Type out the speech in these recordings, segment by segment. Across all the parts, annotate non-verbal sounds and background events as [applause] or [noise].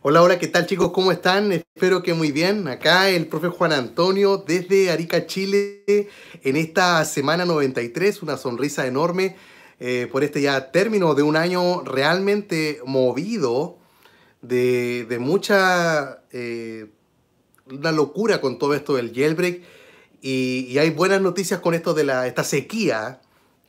Hola, hola, ¿qué tal chicos? ¿Cómo están? Espero que muy bien. Acá el profe Juan Antonio desde Arica, Chile, en esta semana 93, una sonrisa enorme eh, por este ya término de un año realmente movido, de, mucha, eh, una locura con todo esto del jailbreak. Y, hay buenas noticias con esto de la, esta sequía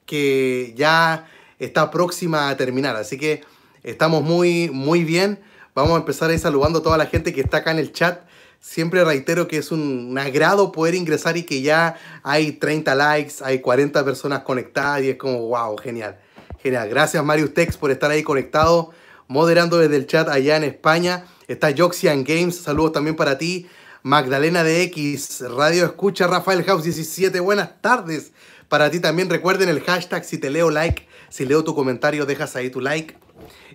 que ya está próxima a terminar. Así que estamos muy, muy bien. Vamos a empezar ahí saludando a toda la gente que está acá en el chat. Siempre reitero que es un, agrado poder ingresar y que ya hay 30 likes, hay 40 personas conectadas y es como, wow, genial. Genial. Gracias Marius Tex por estar ahí conectado, moderando desde el chat allá en España. Está Joxian Games, saludos también para ti. Magdalena de X, Radio Escucha, Rafael House 17, buenas tardes. Para ti también recuerden el hashtag si te leo like, si leo tu comentario dejas ahí tu like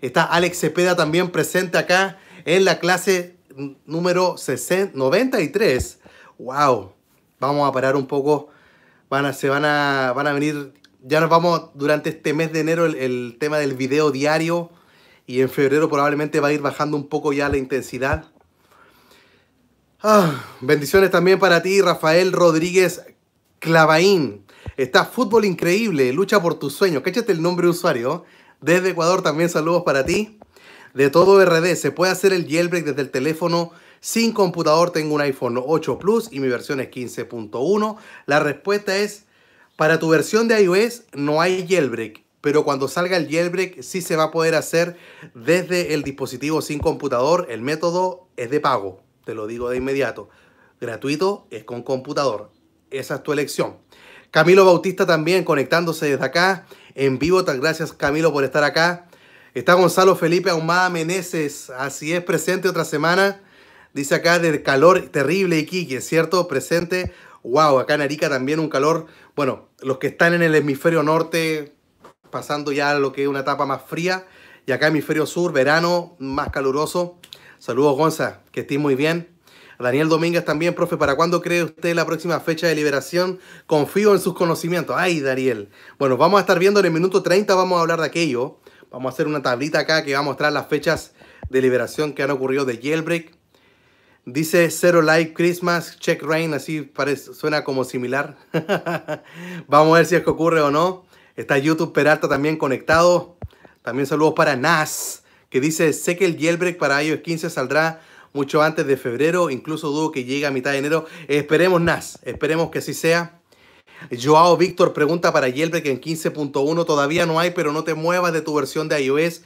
Está Alex Cepeda también presente acá en la clase número 93. ¡Wow! Vamos a parar un poco. Van a, se van a, van a venir. Ya nos vamos durante este mes de enero el, tema del video diario. Y en febrero probablemente va a ir bajando un poco ya la intensidad. Ah, bendiciones también para ti, Rafael Rodríguez Clavaín. Está Fútbol Increíble, lucha por tus sueños. Cáchate el nombre de usuario. ¿eh? Desde Ecuador también saludos para ti. De todo RD, se puede hacer el jailbreak desde el teléfono sin computador. Tengo un iPhone 8 Plus y mi versión es 15.1. La respuesta es, para tu versión de iOS no hay jailbreak, pero cuando salga el jailbreak sí se va a poder hacer desde el dispositivo sin computador. El método es de pago, te lo digo de inmediato. Gratuito es con computador. Esa es tu elección. Camilo Bautista también conectándose desde acá en vivo. Tan gracias Camilo por estar acá. Está Gonzalo Felipe Ahumada Meneses, así es, presente otra semana. Dice acá del calor terrible Iquique, ¿cierto? Presente. Wow, acá en Arica también un calor. Bueno, los que están en el hemisferio norte, pasando ya lo que es una etapa más fría. Y acá hemisferio sur, verano, más caluroso. Saludos, Gonza, que estés muy bien. Daniel Domínguez también, profe, ¿para cuándo cree usted la próxima fecha de liberación? Confío en sus conocimientos. Ay, Daniel. Bueno, vamos a estar viendo en el minuto 30, vamos a hablar de aquello. Vamos a hacer una tablita acá que va a mostrar las fechas de liberación que han ocurrido de Jailbreak. Dice Zero Life Christmas, Check Rain, así parece, suena como similar. [laughs] Vamos a ver si es que ocurre o no. Está YouTube Peralta también conectado. También saludos para Nas, que dice, sé que el jailbreak para iOS 15 saldrá mucho antes de febrero, incluso dudo que llegue a mitad de enero. Esperemos Nas, esperemos que así sea. Joao Víctor pregunta para Jailbreak en 15.1 todavía no hay, pero no te muevas de tu versión de iOS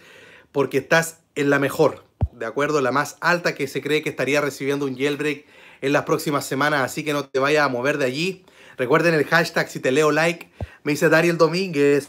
porque estás en la mejor, ¿de acuerdo? La más alta que se cree que estaría recibiendo un jailbreak en las próximas semanas, así que no te vayas a mover de allí. Recuerden el hashtag si te leo like, me dice Dariel Domínguez.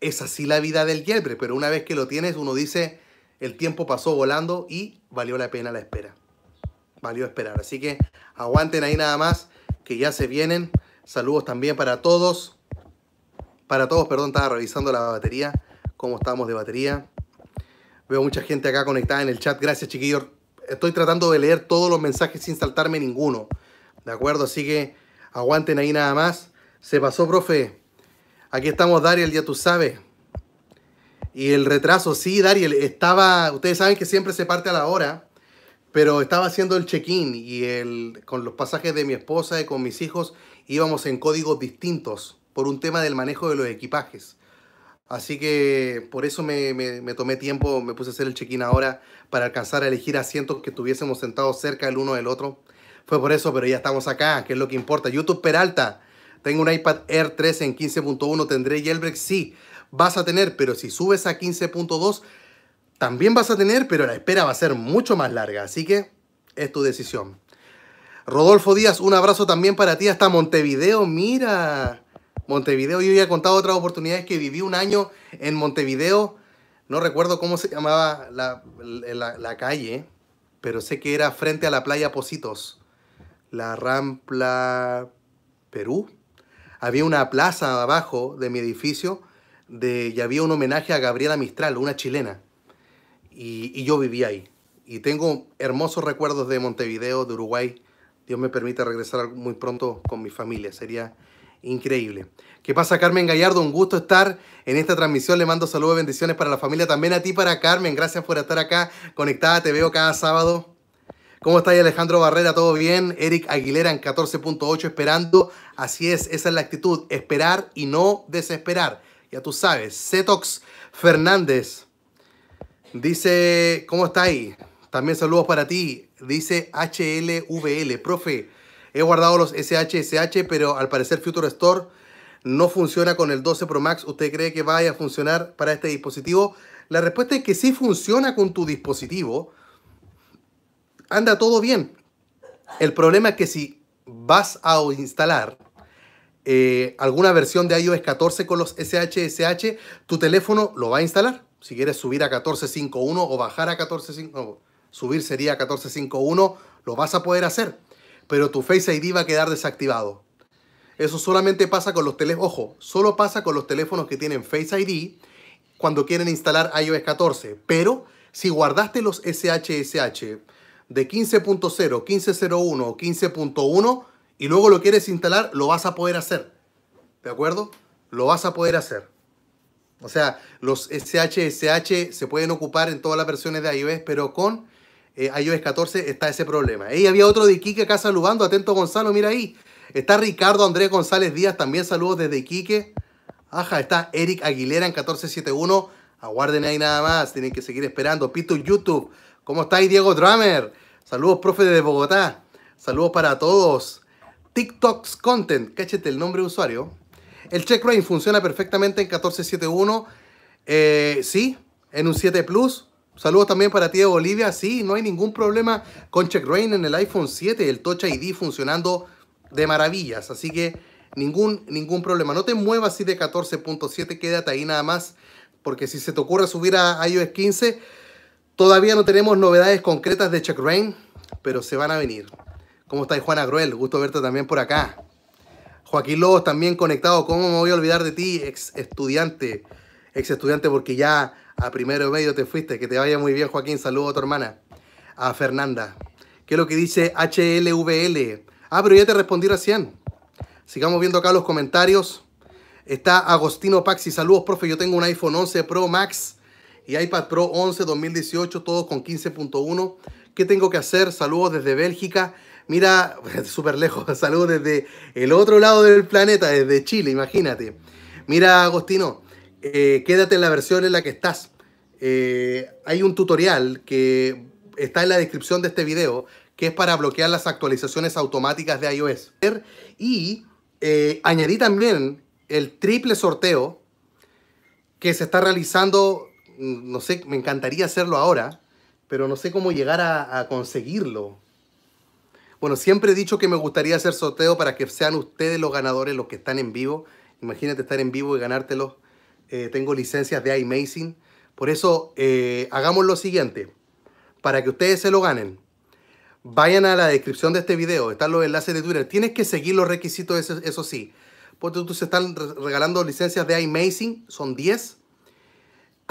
es así la vida del yelbre, pero una vez que lo tienes, uno dice, el tiempo pasó volando y valió la pena la espera. Valió esperar. Así que aguanten ahí nada más, que ya se vienen. Saludos también para todos. Para todos, perdón, estaba revisando la batería, cómo estamos de batería. Veo mucha gente acá conectada en el chat. Gracias, chiquillos. Estoy tratando de leer todos los mensajes sin saltarme ninguno. ¿De acuerdo? Así que aguanten ahí nada más. Se pasó, profe. Aquí estamos, Dariel, ya tú sabes. Y el retraso, sí, Dariel, estaba, ustedes saben que siempre se parte a la hora, pero estaba haciendo el check-in y el, con los pasajes de mi esposa y con mis hijos íbamos en códigos distintos por un tema del manejo de los equipajes. Así que por eso me, tomé tiempo, me puse a hacer el check-in ahora para alcanzar a elegir asientos que tuviésemos sentados cerca el uno del otro. Fue por eso, pero ya estamos acá, que es lo que importa. YouTube Peralta, tengo un iPad Air 3 en 15.1, ¿tendré jailbreak? Sí, vas a tener, pero si subes a 15.2, también vas a tener, pero la espera va a ser mucho más larga, así que es tu decisión. Rodolfo Díaz, un abrazo también para ti hasta Montevideo, mira. Montevideo, yo ya he contado otras oportunidades que viví un año en Montevideo. No recuerdo cómo se llamaba la, la calle, pero sé que era frente a la playa Positos. La Rampla Perú, había una plaza abajo de mi edificio de, y había un homenaje a Gabriela Mistral, una chilena. Y, yo vivía ahí. Y tengo hermosos recuerdos de Montevideo, de Uruguay. Dios me permita regresar muy pronto con mi familia. Sería increíble. ¿Qué pasa, Carmen Gallardo? Un gusto estar en esta transmisión. Le mando saludos y bendiciones para la familia. También a ti, para Carmen. Gracias por estar acá conectada. Te veo cada sábado. ¿Cómo estáis Alejandro Barrera? ¿Todo bien? Eric Aguilera en 14.8 esperando. Así es, esa es la actitud, esperar y no desesperar. Ya tú sabes, Cetox Fernández dice, ¿cómo está ahí? También saludos para ti. Dice HLVL, profe, he guardado los SHSH, pero al parecer Future Store no funciona con el 12 Pro Max. ¿Usted cree que vaya a funcionar para este dispositivo? La respuesta es que sí funciona con tu dispositivo anda todo bien. El problema es que si vas a instalar eh, alguna versión de iOS 14 con los SHSH, tu teléfono lo va a instalar. Si quieres subir a 14.5.1 o bajar a 14.5, subir sería a 14.5.1, lo vas a poder hacer. Pero tu Face ID va a quedar desactivado. Eso solamente pasa con los teléfonos, ojo, solo pasa con los teléfonos que tienen Face ID cuando quieren instalar iOS 14. Pero si guardaste los SHSH, de 15.0, 15.01, 15.1 y luego lo quieres instalar, lo vas a poder hacer. ¿De acuerdo? Lo vas a poder hacer. O sea, los SHSH se pueden ocupar en todas las versiones de iOS, pero con eh, iOS 14 está ese problema. Y había otro de Iquique acá saludando. Atento Gonzalo, mira ahí. Está Ricardo Andrés González Díaz, también saludos desde Iquique. Ajá, está Eric Aguilera en 1471. Aguarden ahí nada más, tienen que seguir esperando. Pito YouTube. ¿Cómo estáis, Diego Drummer? Saludos, profe de Bogotá. Saludos para todos. TikToks Content, cáchete el nombre de usuario. El Checkrain funciona perfectamente en 1471. Eh, sí, en un 7 Plus. Saludos también para ti de Bolivia. Sí, no hay ningún problema con Checkrain en el iPhone 7. El Touch ID funcionando de maravillas. Así que ningún, ningún problema. No te muevas así de 14.7. Quédate ahí nada más. Porque si se te ocurre subir a iOS 15 Todavía no tenemos novedades concretas de Chuck Rain, pero se van a venir. ¿Cómo estáis, Juana Gruel? Gusto verte también por acá. Joaquín Lobos también conectado. ¿Cómo me voy a olvidar de ti, ex estudiante? Ex estudiante, porque ya a primero medio te fuiste. Que te vaya muy bien, Joaquín. Saludos a tu hermana. A Fernanda. ¿Qué es lo que dice HLVL? Ah, pero ya te respondí recién. Sigamos viendo acá los comentarios. Está Agostino Paxi. Saludos, profe. Yo tengo un iPhone 11 Pro Max y iPad Pro 11 2018, todos con 15.1. ¿Qué tengo que hacer? Saludos desde Bélgica. Mira, [laughs] súper lejos, [laughs] saludos desde el otro lado del planeta, desde Chile, imagínate. Mira, Agostino, eh, quédate en la versión en la que estás. Eh, hay un tutorial que está en la descripción de este video, que es para bloquear las actualizaciones automáticas de iOS. Y eh, añadí también el triple sorteo que se está realizando no sé, me encantaría hacerlo ahora, pero no sé cómo llegar a, conseguirlo. Bueno, siempre he dicho que me gustaría hacer sorteo para que sean ustedes los ganadores, los que están en vivo. Imagínate estar en vivo y ganártelos. Eh, tengo licencias de iMazing. Por eso, eh, hagamos lo siguiente. Para que ustedes se lo ganen, vayan a la descripción de este video. Están los enlaces de Twitter. Tienes que seguir los requisitos, eso, eso sí. Porque tú se están regalando licencias de iMazing. Son 10.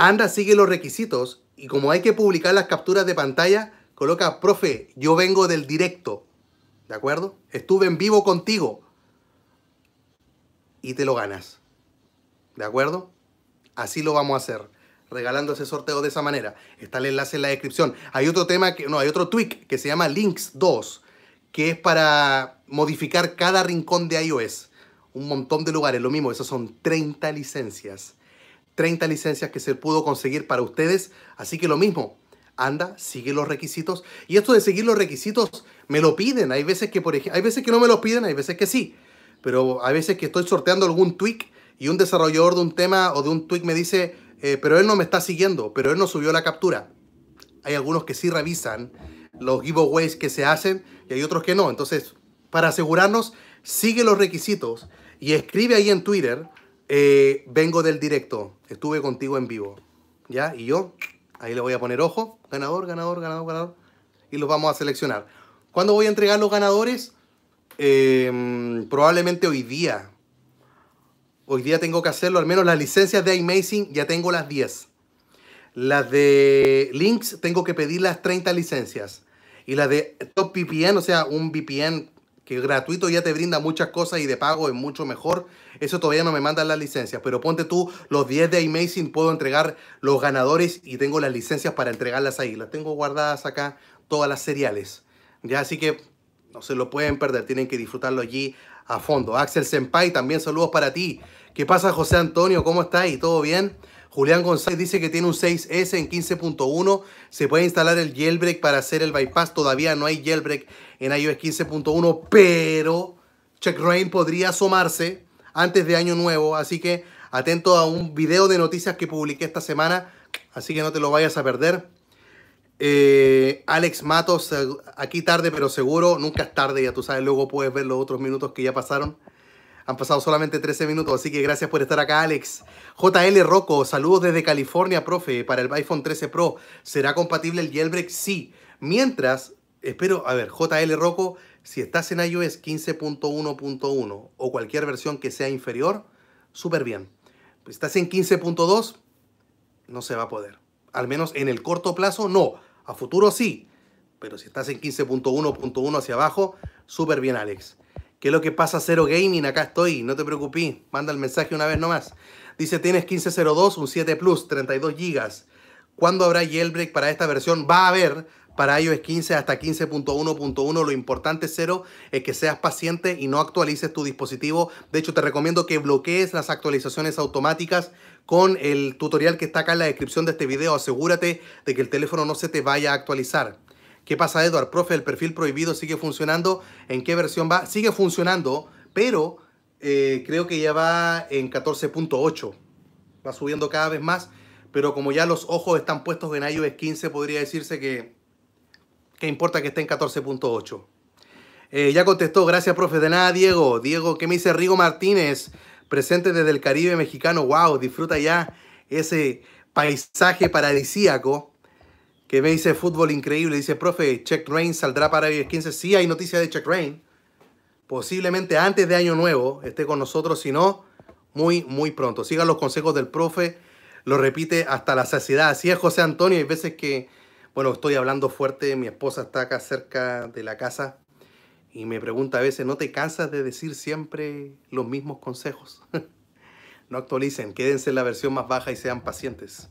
Anda sigue los requisitos y como hay que publicar las capturas de pantalla, coloca, profe, yo vengo del directo. ¿De acuerdo? Estuve en vivo contigo. Y te lo ganas. ¿De acuerdo? Así lo vamos a hacer. Regalando ese sorteo de esa manera. Está el enlace en la descripción. Hay otro tema, que, no, hay otro tweak que se llama Links 2, que es para modificar cada rincón de iOS. Un montón de lugares, lo mismo, esas son 30 licencias. 30 licencias que se pudo conseguir para ustedes. Así que lo mismo, anda, sigue los requisitos. Y esto de seguir los requisitos, me lo piden. Hay veces que, por ejemplo, hay veces que no me lo piden, hay veces que sí. Pero hay veces que estoy sorteando algún tweak y un desarrollador de un tema o de un tweak me dice, eh, pero él no me está siguiendo, pero él no subió la captura. Hay algunos que sí revisan los giveaways que se hacen y hay otros que no. Entonces, para asegurarnos, sigue los requisitos y escribe ahí en Twitter eh, vengo del directo, estuve contigo en vivo, ¿ya? Y yo, ahí le voy a poner ojo, ganador, ganador, ganador, ganador, y los vamos a seleccionar. ¿Cuándo voy a entregar los ganadores? Em, probablemente hoy día. Hoy día tengo que hacerlo, al menos las licencias de Amazing ya tengo las 10. Las de Links tengo que pedir las 30 licencias. Y las de Top VPN, o sea, un VPN que gratuito ya te brinda muchas cosas y de pago es mucho mejor eso todavía no me mandan las licencias, pero ponte tú, los 10 de Amazing puedo entregar los ganadores y tengo las licencias para entregarlas ahí. Las tengo guardadas acá, todas las seriales. Ya, así que no se lo pueden perder, tienen que disfrutarlo allí a fondo. Axel Senpai, también saludos para ti. ¿Qué pasa, José Antonio? ¿Cómo estáis? ¿Todo bien? Julián González dice que tiene un 6S en 15.1. Se puede instalar el jailbreak para hacer el bypass. Todavía no hay jailbreak en iOS 15.1, pero CheckRain podría asomarse antes de Año Nuevo. Así que atento a un video de noticias que publiqué esta semana. Así que no te lo vayas a perder. Eh, Alex Matos, aquí tarde pero seguro, nunca es tarde, ya tú sabes, luego puedes ver los otros minutos que ya pasaron. Han pasado solamente 13 minutos, así que gracias por estar acá, Alex. JL Rocco, saludos desde California, profe, para el iPhone 13 Pro. ¿Será compatible el jailbreak? Sí. Mientras, espero, a ver, JL Rocco, si estás en iOS 15.1.1 o cualquier versión que sea inferior, súper bien. Si estás en 15.2, no se va a poder. Al menos en el corto plazo, no. A futuro sí. Pero si estás en 15.1.1 hacia abajo, súper bien, Alex. ¿Qué es lo que pasa, Cero Gaming? Acá estoy, no te preocupes. Manda el mensaje una vez nomás. Dice, tienes 1502, un 7 Plus, 32 GB. ¿Cuándo habrá jailbreak para esta versión? Va a haber para iOS 15 hasta 15.1.1. Lo importante, cero, es que seas paciente y no actualices tu dispositivo. De hecho, te recomiendo que bloquees las actualizaciones automáticas con el tutorial que está acá en la descripción de este video. Asegúrate de que el teléfono no se te vaya a actualizar. ¿Qué pasa, Edward? Profe, el perfil prohibido sigue funcionando. ¿En qué versión va? Sigue funcionando, pero eh, creo que ya va en 14.8. Va subiendo cada vez más. Pero como ya los ojos están puestos en iOS 15, podría decirse que que importa que esté en 14.8. Eh, ya contestó, gracias profe, de nada Diego. Diego, ¿qué me dice Rigo Martínez? Presente desde el Caribe mexicano, wow, disfruta ya ese paisaje paradisíaco. Que me dice fútbol increíble, dice profe, Check Rain saldrá para el 15. Sí, hay noticias de Check Rain. Posiblemente antes de Año Nuevo esté con nosotros, si no, muy, muy pronto. Sigan los consejos del profe, lo repite hasta la saciedad. Así es, José Antonio, hay veces que bueno, estoy hablando fuerte, mi esposa está acá cerca de la casa y me pregunta a veces, ¿no te cansas de decir siempre los mismos consejos? [laughs] no actualicen, quédense en la versión más baja y sean pacientes.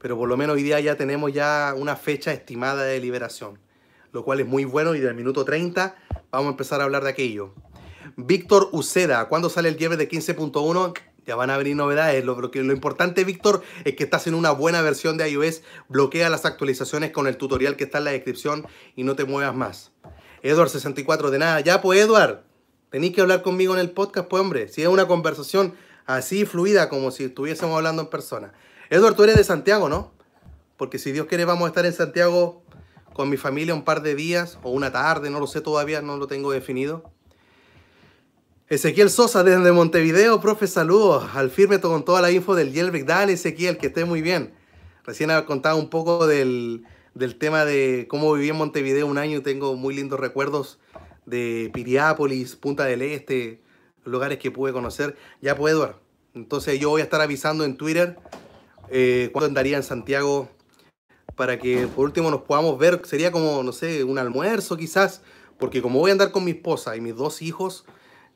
Pero por lo menos hoy día ya tenemos ya una fecha estimada de liberación, lo cual es muy bueno y del minuto 30 vamos a empezar a hablar de aquello. Víctor Uceda, ¿cuándo sale el lleve de 15.1? ya van a venir novedades. Lo, lo importante, Víctor, es que estás en una buena versión de iOS. Bloquea las actualizaciones con el tutorial que está en la descripción y no te muevas más. Edward64, de nada. Ya, pues, Edward, tenéis que hablar conmigo en el podcast, pues, hombre. Si es una conversación así fluida, como si estuviésemos hablando en persona. Edward, tú eres de Santiago, ¿no? Porque si Dios quiere, vamos a estar en Santiago con mi familia un par de días o una tarde, no lo sé todavía, no lo tengo definido. Ezequiel Sosa desde Montevideo, profe, saludos. Al firme con toda la info del Yelbrick. Dale, Ezequiel, que esté muy bien. Recién ha contado un poco del, tema de cómo viví en Montevideo un año. Tengo muy lindos recuerdos de Piriápolis, Punta del Este, lugares que pude conocer. Ya puedo Eduard. Entonces yo voy a estar avisando en Twitter eh, cuándo andaría en Santiago para que por último nos podamos ver. Sería como, no sé, un almuerzo quizás. Porque como voy a andar con mi esposa y mis dos hijos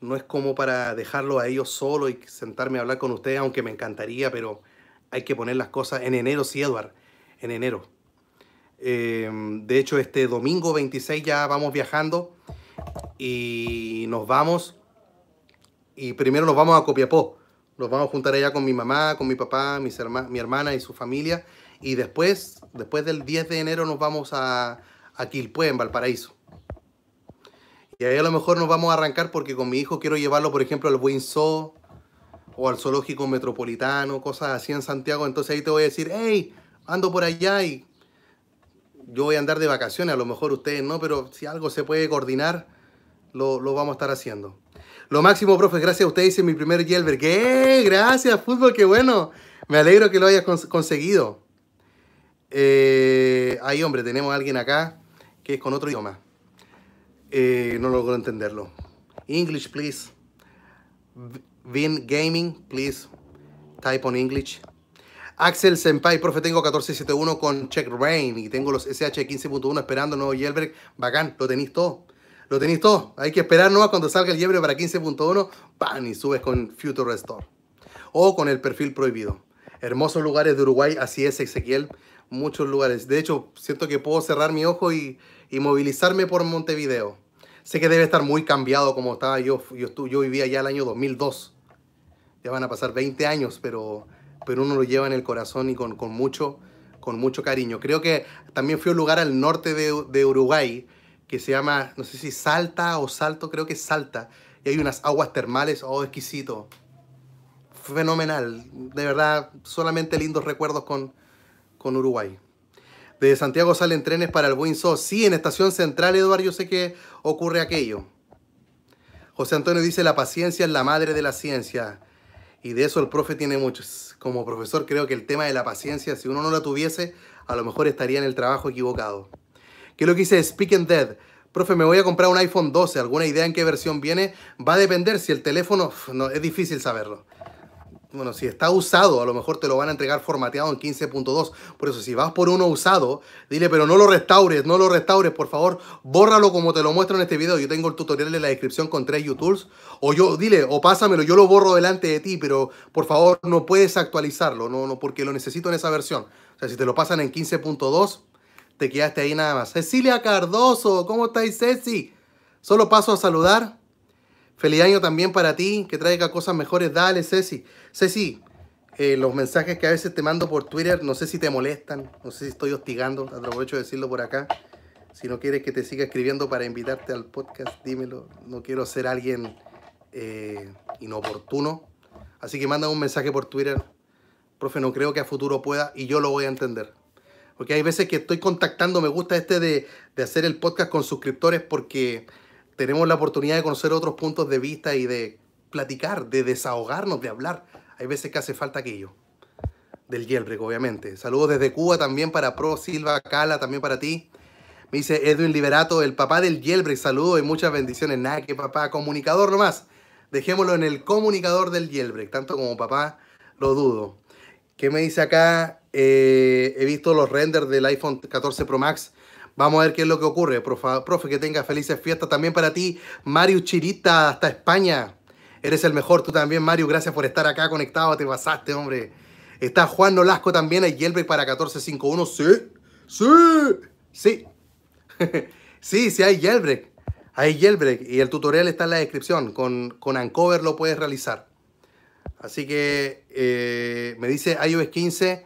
no es como para dejarlo a ellos solo y sentarme a hablar con ustedes, aunque me encantaría, pero hay que poner las cosas en enero, sí, Edward, en enero. Em, de hecho, este domingo 26 ya vamos viajando y nos vamos. Y primero nos vamos a Copiapó. Nos vamos a juntar allá con mi mamá, con mi papá, mis mi hermana y su familia. Y después, después del 10 de enero nos vamos a, a en Valparaíso. Y ahí a lo mejor nos vamos a arrancar porque con mi hijo quiero llevarlo, por ejemplo, al Buen o al Zoológico Metropolitano, cosas así en Santiago. Entonces ahí te voy a decir, hey, ando por allá y yo voy a andar de vacaciones, a lo mejor ustedes no, pero si algo se puede coordinar, lo, vamos a estar haciendo. Lo máximo, profe, gracias a ustedes, hice mi primer Yelber. ¡Qué! Gracias, fútbol, qué bueno. Me alegro que lo hayas conseguido. Eh, ahí, hombre, tenemos a alguien acá que es con otro idioma. Eh, no logro entenderlo. English, please. Vin Gaming, please. Type on English. Axel Senpai, profe, tengo 1471 con Check Rain y tengo los SH 15.1 esperando el nuevo Jailbreak. Bacán, lo tenéis todo. Lo tenéis todo. Hay que esperar nomás cuando salga el Jailbreak para 15.1. ¡Pan! Y subes con Future Restore. O con el perfil prohibido. Hermosos lugares de Uruguay, así es, Ezequiel. Muchos lugares. De hecho, siento que puedo cerrar mi ojo y movilizarme por Montevideo. Sé que debe estar muy cambiado como estaba yo. Yo, yo vivía ya el año 2002. Ya van a pasar 20 años, pero, pero uno lo lleva en el corazón y con, mucho, con mucho cariño. Creo que también fui a un lugar al norte de, Uruguay que se llama, no sé si Salta o Salto, creo que es Salta. Y hay unas aguas termales, oh, exquisito. Fenomenal. De verdad, solamente lindos recuerdos con, con Uruguay de Santiago salen trenes para el Buen So. Sí, en Estación Central, Eduardo, yo sé que ocurre aquello. José Antonio dice, la paciencia es la madre de la ciencia. Y de eso el profe tiene muchos. Como profesor creo que el tema de la paciencia, si uno no la tuviese, a lo mejor estaría en el trabajo equivocado. ¿Qué es lo que dice Speak and Dead? Profe, me voy a comprar un iPhone 12. ¿Alguna idea en qué versión viene? Va a depender si el teléfono... No, es difícil saberlo bueno, si está usado, a lo mejor te lo van a entregar formateado en 15.2. Por eso, si vas por uno usado, dile, pero no lo restaures, no lo restaures, por favor, bórralo como te lo muestro en este video. Yo tengo el tutorial en la descripción con tres YouTubes. O yo, dile, o pásamelo, yo lo borro delante de ti, pero por favor, no puedes actualizarlo, no, no, porque lo necesito en esa versión. O sea, si te lo pasan en 15.2, te quedaste ahí nada más. Cecilia Cardoso, ¿cómo estáis, Ceci? Solo paso a saludar Feliz año también para ti, que traiga cosas mejores. Dale, Ceci. Ceci, eh, los mensajes que a veces te mando por Twitter, no sé si te molestan, no sé si estoy hostigando, aprovecho de decirlo por acá. Si no quieres que te siga escribiendo para invitarte al podcast, dímelo. No quiero ser alguien eh, inoportuno. Así que manda un mensaje por Twitter. Profe, no creo que a futuro pueda y yo lo voy a entender. Porque hay veces que estoy contactando, me gusta este de, de hacer el podcast con suscriptores porque tenemos la oportunidad de conocer otros puntos de vista y de platicar, de desahogarnos, de hablar. Hay veces que hace falta aquello. Del yelbrek, obviamente. Saludos desde Cuba también para Pro Silva Cala, también para ti. Me dice Edwin Liberato, el papá del Yelbrek. Saludos y muchas bendiciones. Nada que papá, comunicador nomás. Dejémoslo en el comunicador del Yelbrek. Tanto como papá, lo dudo. ¿Qué me dice acá? Eh, he visto los renders del iPhone 14 Pro Max Vamos a ver qué es lo que ocurre. Profe, que tenga felices fiestas también para ti. Mario Chirita, hasta España. Eres el mejor, tú también, Mario. Gracias por estar acá conectado. Te pasaste, hombre. Está Juan Nolasco también. Hay jailbreak para 1451. Sí, sí, sí. [laughs] sí, sí, hay jailbreak Hay jailbreak, Y el tutorial está en la descripción. Con, con Ancover lo puedes realizar. Así que eh, me dice iOS 15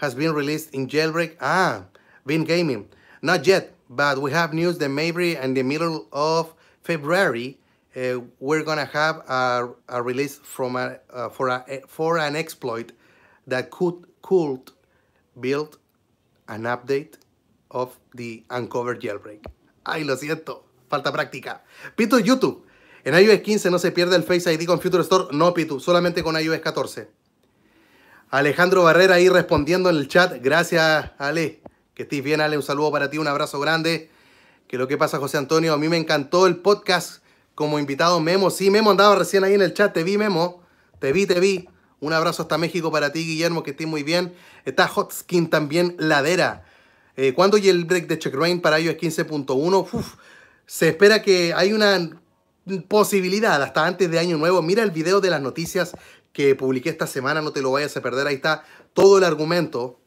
has been released in jailbreak. Ah, Bin Gaming. Not yet, but we have news that maybe in the middle of February, uh, we're gonna have a, release from uh, for, for an exploit that could, could build an update of the uncovered jailbreak. Ay, lo siento, falta práctica. Pito YouTube. En iOS 15 no se pierde el Face ID con Future Store. No, Pitu, solamente con iOS 14. Alejandro Barrera ahí respondiendo en el chat. Gracias, Ale. Que estés bien, Ale. Un saludo para ti, un abrazo grande. Que lo que pasa, José Antonio, a mí me encantó el podcast como invitado Memo. Sí, Memo andaba recién ahí en el chat. Te vi, Memo. Te vi, te vi. Un abrazo hasta México para ti, Guillermo, que estés muy bien. Está HotSkin también, ladera. Eh, ¿Cuándo y el break de Check Rain para ellos es 15.1? Se espera que hay una posibilidad hasta antes de Año Nuevo. Mira el video de las noticias que publiqué esta semana, no te lo vayas a perder. Ahí está todo el argumento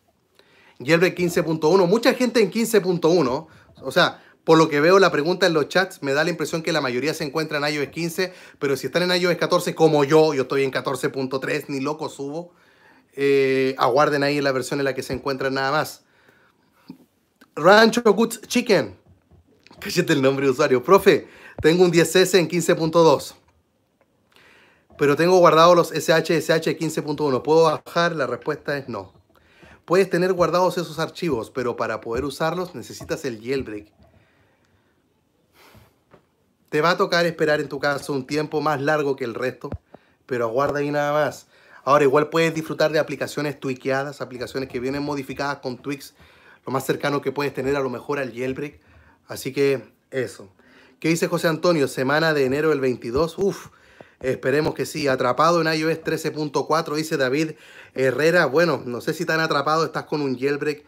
Yerbe 15.1. Mucha gente en 15.1. O sea, por lo que veo la pregunta en los chats, me da la impresión que la mayoría se encuentra en iOS 15, pero si están en iOS 14 como yo, yo estoy en 14.3, ni loco subo, eh, aguarden ahí en la versión en la que se encuentran nada más. Rancho Goods Chicken. Cállate el nombre de usuario. Profe, tengo un 10S en 15.2. Pero tengo guardados los SHSH 15.1. ¿Puedo bajar? La respuesta es no. Puedes tener guardados esos archivos, pero para poder usarlos necesitas el jailbreak. Te va a tocar esperar en tu caso un tiempo más largo que el resto, pero aguarda ahí nada más. Ahora igual puedes disfrutar de aplicaciones tweakeadas, aplicaciones que vienen modificadas con tweaks, lo más cercano que puedes tener a lo mejor al jailbreak. Así que eso. ¿Qué dice José Antonio? Semana de enero del 22. Uf, Esperemos que sí. Atrapado en iOS 13.4, dice David Herrera. Bueno, no sé si tan atrapado, estás con un jailbreak.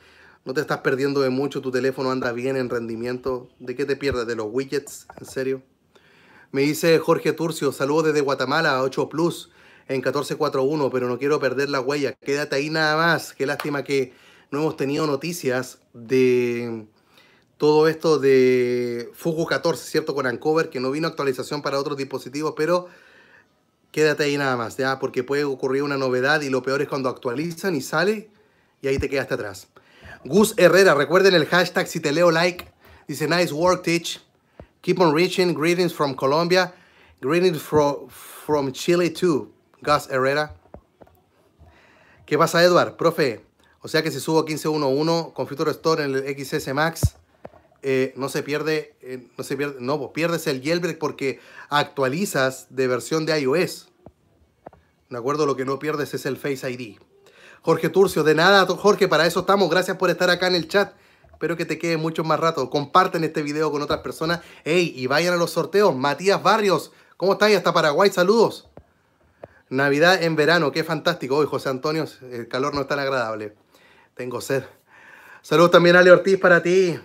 No te estás perdiendo de mucho, tu teléfono anda bien en rendimiento. ¿De qué te pierdes? ¿De los widgets? ¿En serio? Me dice Jorge Turcio, saludo desde Guatemala, 8 Plus, en 1441, pero no quiero perder la huella. Quédate ahí nada más. Qué lástima que no hemos tenido noticias de todo esto de Fuku 14, ¿cierto? Con Ancover, que no vino actualización para otros dispositivos, pero quédate ahí nada más, ¿ya? porque puede ocurrir una novedad y lo peor es cuando actualizan y sale y ahí te quedaste atrás. Gus Herrera, recuerden el hashtag si te leo like. Dice, nice work, Teach. Keep on reaching. Greetings from Colombia. Greetings from, Chile too, Gus Herrera. ¿Qué pasa, Edward? Profe, o sea que se subo 15.1.1 con Store en el XS Max, eh, eh, no se pierde, no se pierde, no, pierdes el jailbreak porque actualizas de versión de iOS. De acuerdo, lo que no pierdes es el Face ID. Jorge Turcio, de nada, Jorge, para eso estamos. Gracias por estar acá en el chat. Espero que te quede mucho más rato. Comparten este video con otras personas. Ey, y vayan a los sorteos. Matías Barrios, ¿cómo estás? Hasta Paraguay, saludos. Navidad en verano, qué fantástico. Hoy, José Antonio, el calor no es tan agradable. Tengo sed. Saludos también a Ale Ortiz para ti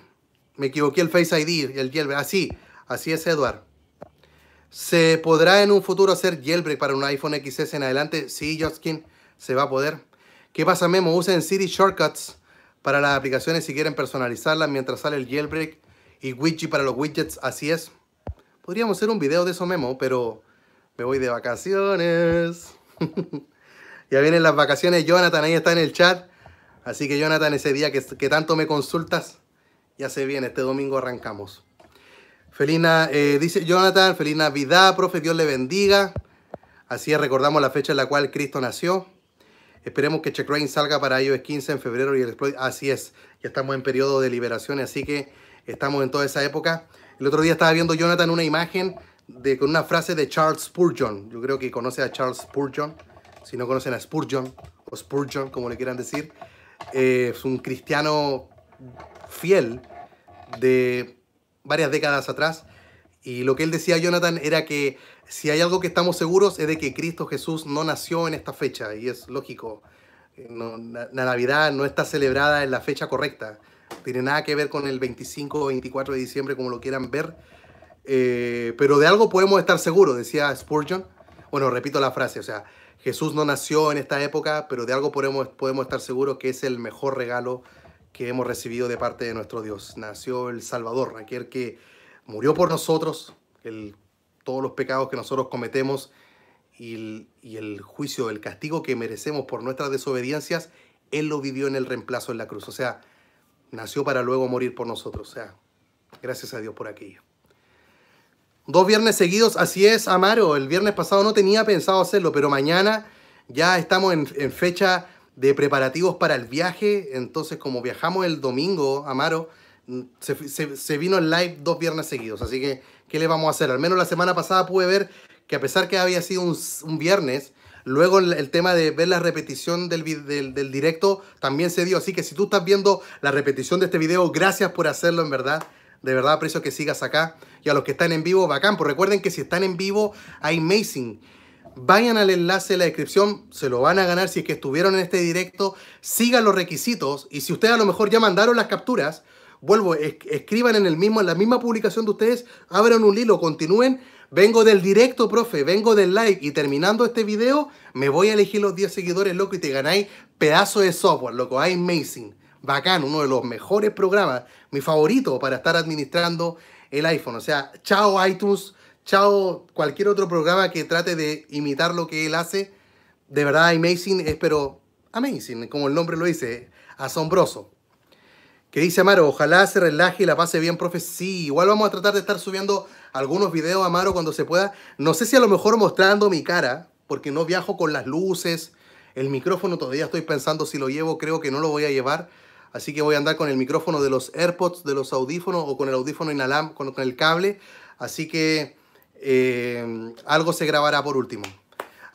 me equivoqué el Face ID y el jailbreak. Así, ah, así es Edward. ¿Se podrá en un futuro hacer jailbreak para un iPhone XS en adelante? Sí, Joskin, se va a poder. ¿Qué pasa, Memo? Usen City Shortcuts para las aplicaciones si quieren personalizarlas mientras sale el jailbreak y widget para los widgets, así es. Podríamos hacer un video de eso, Memo, pero me voy de vacaciones. [laughs] ya vienen las vacaciones, Jonathan, ahí está en el chat. Así que Jonathan, ese día que tanto me consultas, ya se viene, este domingo arrancamos. Felina, eh, dice Jonathan, feliz Navidad, profe, Dios le bendiga. Así es, recordamos la fecha en la cual Cristo nació. Esperemos que Checkrain salga para iOS 15 en febrero y el exploit. Así es, ya estamos en periodo de liberación, así que estamos en toda esa época. El otro día estaba viendo Jonathan una imagen de, con una frase de Charles Spurgeon. Yo creo que conoce a Charles Spurgeon. Si no conocen a Spurgeon, o Spurgeon, como le quieran decir, eh, es un cristiano fiel de varias décadas atrás. Y lo que él decía, Jonathan, era que si hay algo que estamos seguros es de que Cristo Jesús no nació en esta fecha. Y es lógico, eh, la, Navidad no está celebrada en la fecha correcta. tiene nada que ver con el 25 o 24 de diciembre, como lo quieran ver. Eh, pero de algo podemos estar seguros, decía Spurgeon. Bueno, repito la frase, o sea, Jesús no nació en esta época, pero de algo podemos, podemos estar seguros que es el mejor regalo que hemos recibido de parte de nuestro Dios. Nació el Salvador, aquel que murió por nosotros, el, todos los pecados que nosotros cometemos y el, juicio, el castigo que merecemos por nuestras desobediencias, Él lo vivió en el reemplazo en la cruz. O sea, nació para luego morir por nosotros. O sea, gracias a Dios por aquello. Dos viernes seguidos, así es, Amaro. El viernes pasado no tenía pensado hacerlo, pero mañana ya estamos en, en fecha de preparativos para el viaje. Entonces, como viajamos el domingo Amaro, mm, se, vino el live dos viernes seguidos. Así que, ¿qué le vamos a hacer? Al menos la semana pasada pude ver que a pesar que había sido un, viernes, Luego el, tema de ver la repetición del, del, directo también se dio. Así que si tú estás viendo la repetición de este video, gracias por hacerlo, en verdad. De verdad aprecio que sigas acá. Y a los que están en vivo, bacán. Pues recuerden que si están en vivo, hay Amazing. Vayan al enlace en la descripción, se lo van a ganar si es que estuvieron en este directo. Sigan los requisitos y si ustedes a lo mejor ya mandaron las capturas, vuelvo, escriban en, el mismo, en la misma publicación de ustedes, abran un hilo, continúen. Vengo del directo, profe, vengo del like, y terminando este video me voy a elegir los 10 seguidores, loco, y te ganáis pedazo de software, loco, amazing. Bacán, uno de los mejores programas, mi favorito para estar administrando el iPhone. O sea, chao iTunes, Chao, cualquier otro programa que trate de imitar lo que él hace, de verdad amazing es, pero amazing, como el nombre lo dice, ¿eh? asombroso. Que dice Amaro, ojalá se relaje y la pase bien, profe. Sí, igual vamos a tratar de estar subiendo algunos videos, Amaro, cuando se pueda. No sé si a lo mejor mostrando mi cara, porque no viajo con las luces. El micrófono todavía estoy pensando si lo llevo, creo que no lo voy a llevar. Así que voy a andar con el micrófono de los AirPods, de los audífonos o con el audífono inalámbrico, con el cable. Así que eh, algo se grabará por último.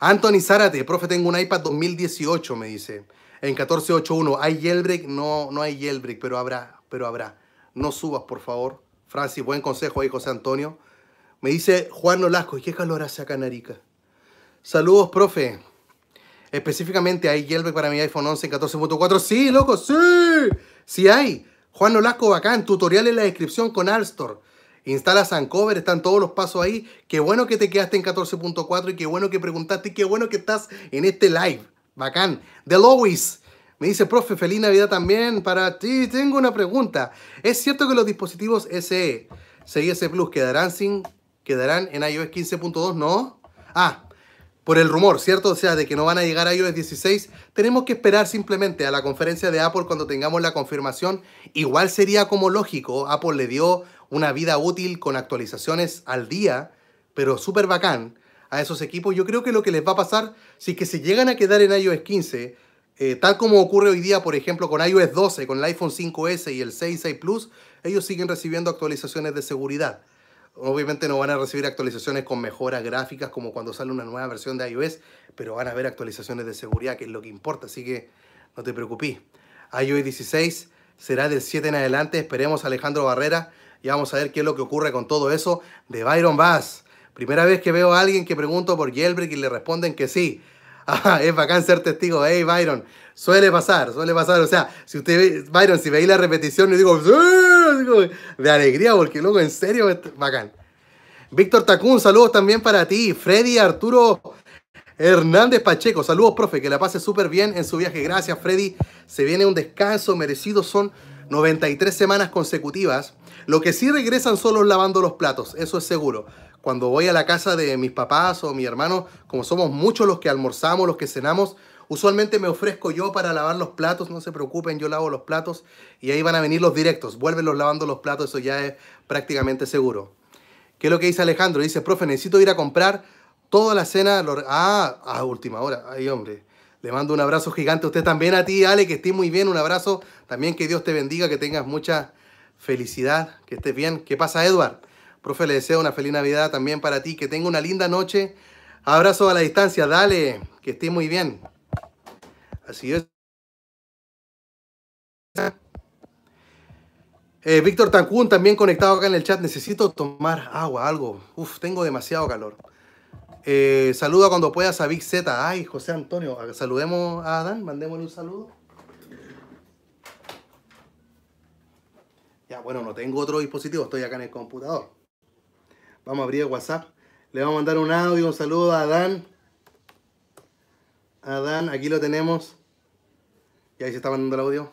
Anthony Zárate, profe, tengo un iPad 2018, me dice. En 1481. ¿Hay jailbreak? No, no hay jailbreak, pero habrá, pero habrá. No subas, por favor. Francis, buen consejo ahí, José Antonio. Me dice Juan Olasco ¿y qué calor hace acá narica? Saludos, profe. Específicamente, ¿hay jailbreak para mi iPhone 11 en 14.4? Sí, loco, sí. Sí hay. Juan Nolasco, bacán. Tutorial en la descripción con Alstor. Instalas Ancover, están todos los pasos ahí. Qué bueno que te quedaste en 14.4 y qué bueno que preguntaste y qué bueno que estás en este live. Bacán. de Lois. Me dice, profe, feliz Navidad también para ti. Tengo una pregunta. ¿Es cierto que los dispositivos e, SE, CIS Plus, quedarán, sin, quedarán en iOS 15.2? No. Ah, por el rumor, ¿cierto? O sea, de que no van a llegar a iOS 16, tenemos que esperar simplemente a la conferencia de Apple cuando tengamos la confirmación. Igual sería como lógico, Apple le dio una vida útil con actualizaciones al día, pero súper bacán a esos equipos. Yo creo que lo que les va a pasar, si es que se llegan a quedar en iOS 15, eh, tal como ocurre hoy día, por ejemplo, con iOS 12, con el iPhone 5S y el 6, 6 Plus, ellos siguen recibiendo actualizaciones de seguridad. Obviamente no van a recibir actualizaciones con mejoras gráficas como cuando sale una nueva versión de iOS, pero van a haber actualizaciones de seguridad, que es lo que importa, así que no te preocupes. iOS 16 será del 7 en adelante, esperemos a Alejandro Barrera y vamos a ver qué es lo que ocurre con todo eso de Byron Bass. Primera vez que veo a alguien que pregunto por jailbreak y le responden que sí. [laughs] Ah, es bacán ser testigo, hey Byron, suele pasar, suele pasar, o sea, si usted ve, Byron, si veis la repetición, y digo, de alegría, porque luego en serio, bacán. Víctor Tacún, saludos también para ti, Freddy Arturo Hernández Pacheco, saludos profe, que la pase súper bien en su viaje, gracias Freddy, se viene un descanso merecido, son 93 semanas consecutivas, lo que sí regresan son los lavando los platos, eso es seguro. Cuando voy a la casa de mis papás o mi hermano, como somos muchos los que almorzamos, los que cenamos, usualmente me ofrezco yo para lavar los platos, no se preocupen, yo lavo los platos y ahí van a venir los directos, vuelven los lavando los platos, eso ya es prácticamente seguro. ¿Qué es lo que dice Alejandro? Dice, profe, necesito ir a comprar toda la cena. Ah, a última hora, ay hombre. Le mando un abrazo gigante a usted también, a ti, Ale, que estés muy bien. Un abrazo también, que Dios te bendiga, que tengas muchas felicidad, que estés bien. ¿Qué pasa, Edward? Profe, le deseo una feliz Navidad también para ti, que tenga una linda noche. Abrazo a la distancia, dale, que estés muy bien. Así es. Eh, Víctor Tancún también conectado acá en el chat. Necesito tomar agua, algo. Uf, tengo demasiado calor. Eh, saluda cuando puedas a Vic Z. Ay, José Antonio. Saludemos a Adán, mandémosle un saludo. bueno, no tengo otro dispositivo, estoy acá en el computador. Vamos a abrir el WhatsApp. Le vamos a mandar un audio, un saludo a Adán. Adán, aquí lo tenemos. Y ahí se está mandando el audio.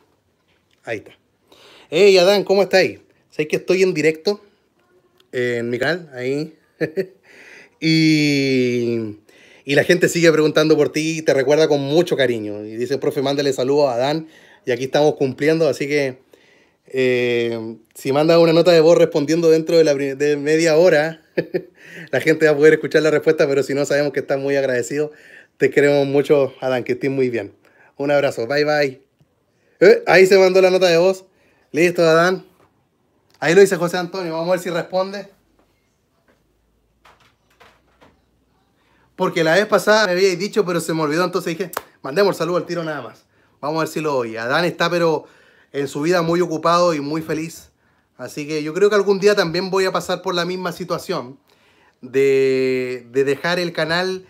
Ahí está. Hey Adán, ¿cómo estáis? Sabéis que estoy en directo eh, en mi canal, ahí. [laughs] y, y, la gente sigue preguntando por ti y te recuerda con mucho cariño. Y dice, profe, mándale saludo a Adán. Y aquí estamos cumpliendo, así que eh, si mandas una nota de voz respondiendo dentro de, la, de media hora, [laughs] la gente va a poder escuchar la respuesta, pero si no, sabemos que está muy agradecido. Te queremos mucho, Adán, que estés muy bien. Un abrazo, bye bye. Eh, ahí se mandó la nota de voz. Listo, Adán. Ahí lo dice José Antonio, vamos a ver si responde. Porque la vez pasada me había dicho, pero se me olvidó, entonces dije, mandemos el saludo al tiro nada más. Vamos a ver si lo oye. Adán está, pero en su vida muy ocupado y muy feliz. Así que yo creo que algún día también voy a pasar por la misma situación de, dejar el canal.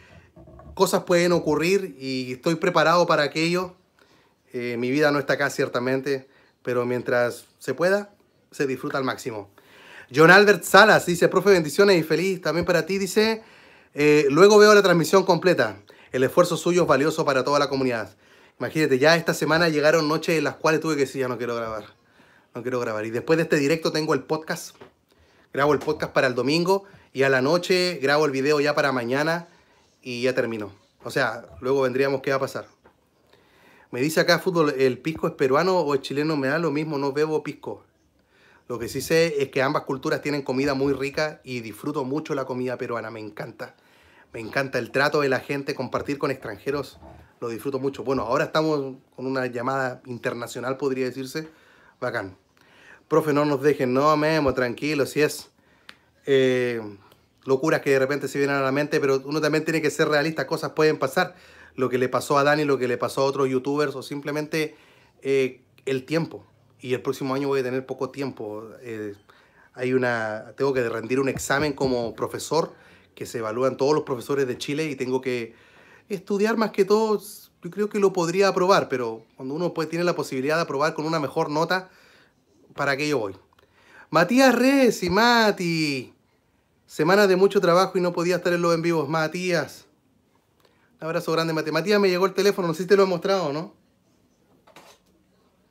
Cosas pueden ocurrir y estoy preparado para aquello. Eh, mi vida no está acá ciertamente, pero mientras se pueda, se disfruta al máximo. John Albert Salas dice, profe, bendiciones y feliz también para ti. Dice, eh, luego veo la transmisión completa. El esfuerzo suyo es valioso para toda la comunidad. Imagínate, ya esta semana llegaron noches en las cuales tuve que decir, ya no quiero grabar. No quiero grabar. Y después de este directo tengo el podcast. Grabo el podcast para el domingo y a la noche grabo el video ya para mañana y ya terminó. O sea, luego vendríamos qué va a pasar. Me dice acá fútbol, ¿el pisco es peruano o es chileno? Me da lo mismo, no bebo pisco. Lo que sí sé es que ambas culturas tienen comida muy rica y disfruto mucho la comida peruana, me encanta. Me encanta el trato de la gente, compartir con extranjeros lo disfruto mucho. Bueno, ahora estamos con una llamada internacional, podría decirse. Bacán. Profe, no nos dejen, no, Memo, tranquilo, si es. Eh, locuras que de repente se vienen a la mente, pero uno también tiene que ser realista, cosas pueden pasar. Lo que le pasó a Dani, lo que le pasó a otros youtubers, o simplemente eh, el tiempo. Y el próximo año voy a tener poco tiempo. Eh, hay una, tengo que rendir un examen como profesor que se evalúan todos los profesores de Chile y tengo que estudiar más que todo, yo creo que lo podría aprobar, pero cuando uno tiene la posibilidad de aprobar con una mejor nota, ¿para qué yo voy? Matías Rez y Mati. Semana de mucho trabajo y no podía estar en los en vivos. Matías. Un abrazo grande, Matías. Matías, me llegó el teléfono. No sé si te lo he mostrado, ¿no?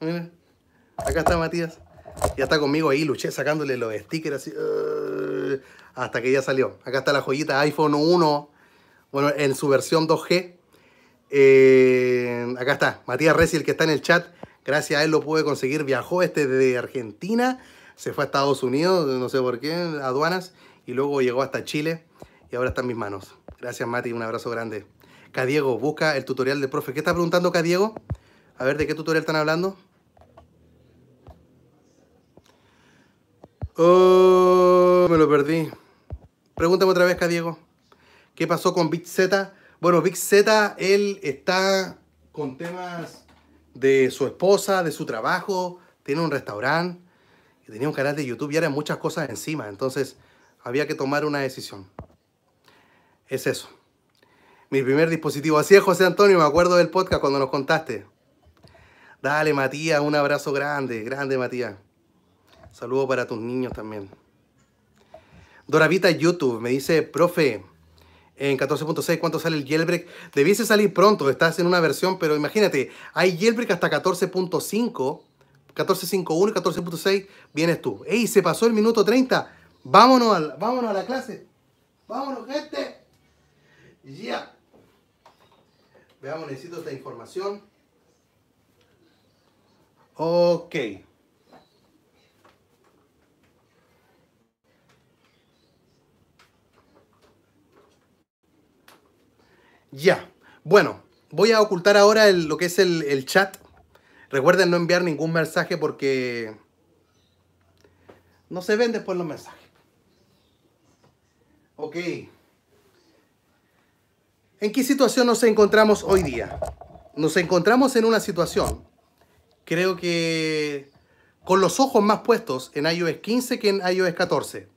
Mira. Acá está Matías. Ya está conmigo ahí, luché sacándole los stickers así. Eh, hasta que ya salió. Acá está la joyita iPhone 1 bueno, en su versión 2G. Eh, acá está, Matías Resi, el que está en el chat. Gracias a él lo pude conseguir. Viajó este de Argentina, se fue a Estados Unidos, no sé por qué, aduanas, y luego llegó hasta Chile. Y ahora está en mis manos. Gracias, Mati, un abrazo grande. Cadiego, busca el tutorial del profe. ¿Qué está preguntando Cadiego? A ver, ¿de qué tutorial están hablando? Oh, me lo perdí. Pregúntame otra vez, Cadiego. ¿Qué pasó con Big Z? Bueno, Big Z, él está con temas de su esposa, de su trabajo, tiene un restaurante, tenía un canal de YouTube y eran muchas cosas encima. Entonces, había que tomar una decisión. Es eso. Mi primer dispositivo. Así es, José Antonio, me acuerdo del podcast cuando nos contaste. Dale, Matías, un abrazo grande, grande, Matías. Saludos para tus niños también. Doravita YouTube me dice, profe, en 14.6 cuánto sale el jailbreak. Debiese salir pronto, estás en una versión, pero imagínate, hay jailbreak hasta 14.5, 14.51 y 14.6, vienes tú. ¡Ey, se pasó el minuto 30! Vámonos, vámonos a la clase. Vámonos, gente. Ya. Veamos, necesito esta información. Ok. Ya. Bueno, voy a ocultar ahora lo que es el, el chat. Recuerden no enviar ningún mensaje porque no se ven después los mensajes. Ok. ¿En qué situación nos encontramos hoy día? Nos encontramos en una situación, creo que con los ojos más puestos en iOS 15 que en iOS 14.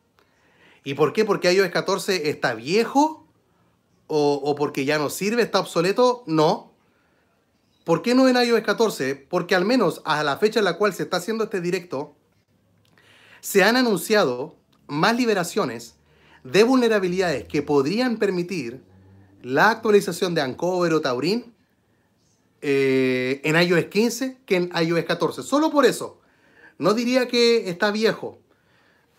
¿Y por qué? Porque iOS 14 está viejo o, porque ya no sirve, está obsoleto, no. ¿Por qué no en iOS 14? Porque al menos a la fecha en la cual se está haciendo este directo, se han anunciado más liberaciones de vulnerabilidades que podrían permitir la actualización de Ancover o Taurin eh, en iOS 15 que en iOS 14. Solo por eso. No diría que está viejo.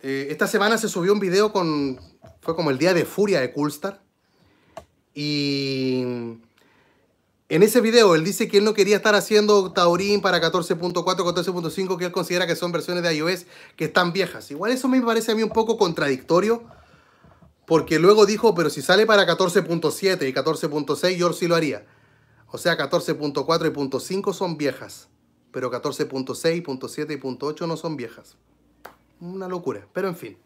Eh, esta semana se subió un video con... Fue como el día de furia de Coolstar. Y en ese video él dice que él no quería estar haciendo Taurin para 14.4, 14.5, que él considera que son versiones de iOS que están viejas. Igual eso me parece a mí un poco contradictorio, porque luego dijo, pero si sale para 14.7 y 14.6, yo sí lo haría. O sea, 14.4 y .5 son viejas, pero 14.6, .7 y .8 no son viejas. Una locura, pero en fin.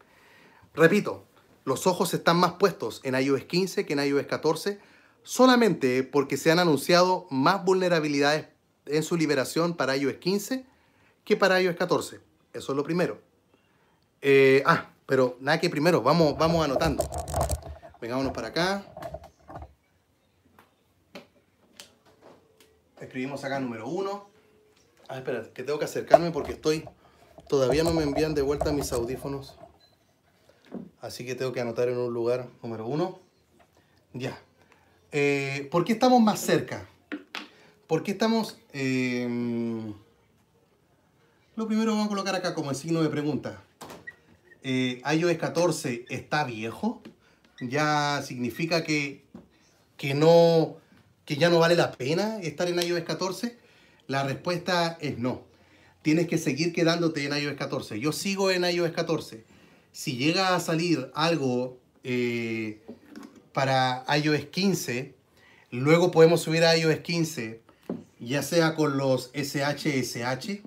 Repito, los ojos están más puestos en iOS 15 que en iOS 14 solamente porque se han anunciado más vulnerabilidades en su liberación para iOS 15 que para iOS 14. Eso es lo primero. Eh, ah, pero nada que primero, vamos, vamos anotando. Vengámonos para acá. Escribimos acá número 1. Ah, espera, que tengo que acercarme porque estoy... Todavía no me envían de vuelta mis audífonos. Así que tengo que anotar en un lugar número uno. Ya. Eh, ¿Por qué estamos más cerca? ¿Por qué estamos... Em, lo primero vamos a colocar acá como el signo de pregunta. Eh, iOS 14 está viejo. Ya significa que, que, no, que ya no vale la pena estar en iOS 14. La respuesta es no. Tienes que seguir quedándote en iOS 14. Yo sigo en iOS 14 si llega a salir algo eh, para iOS 15, luego podemos subir a iOS 15, ya sea con los SHSH,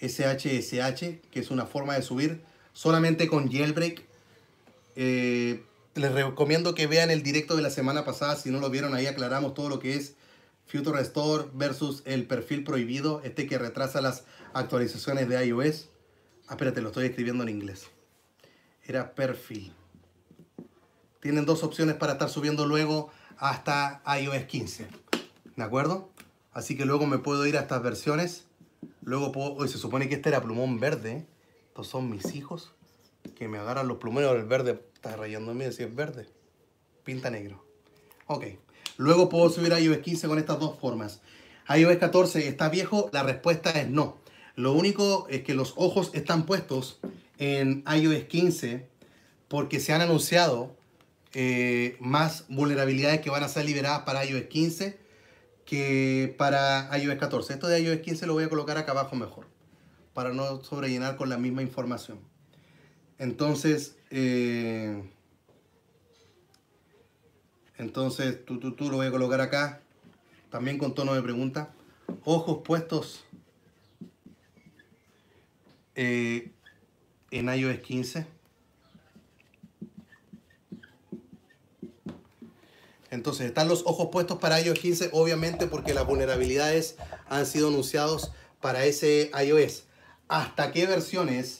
SHSH, que es una forma de subir solamente con jailbreak. Eh, les recomiendo que vean el directo de la semana pasada, si no lo vieron ahí aclaramos todo lo que es Future Restore versus el perfil prohibido, este que retrasa las actualizaciones de iOS. Ah, espérate, lo estoy escribiendo en inglés. Era perfil. Tienen dos opciones para estar subiendo luego hasta iOS 15. ¿De acuerdo? Así que luego me puedo ir a estas versiones. Luego puedo... se supone que este era plumón verde. Estos son mis hijos que me agarran los plumones el verde. Está rayándome si es verde. Pinta negro. Ok. Luego puedo subir a iOS 15 con estas dos formas. iOS 14 está viejo. La respuesta es no. Lo único es que los ojos están puestos en iOS 15 porque se han anunciado eh, más vulnerabilidades que van a ser liberadas para iOS 15 que para iOS 14. Esto de iOS 15 lo voy a colocar acá abajo mejor para no sobrellenar con la misma información. Entonces, eh, entonces tú, tú, tú lo voy a colocar acá, también con tono de pregunta. Ojos puestos eh, en iOS 15. Entonces, están los ojos puestos para iOS 15, obviamente porque las vulnerabilidades han sido anunciados para ese iOS. ¿Hasta qué versiones?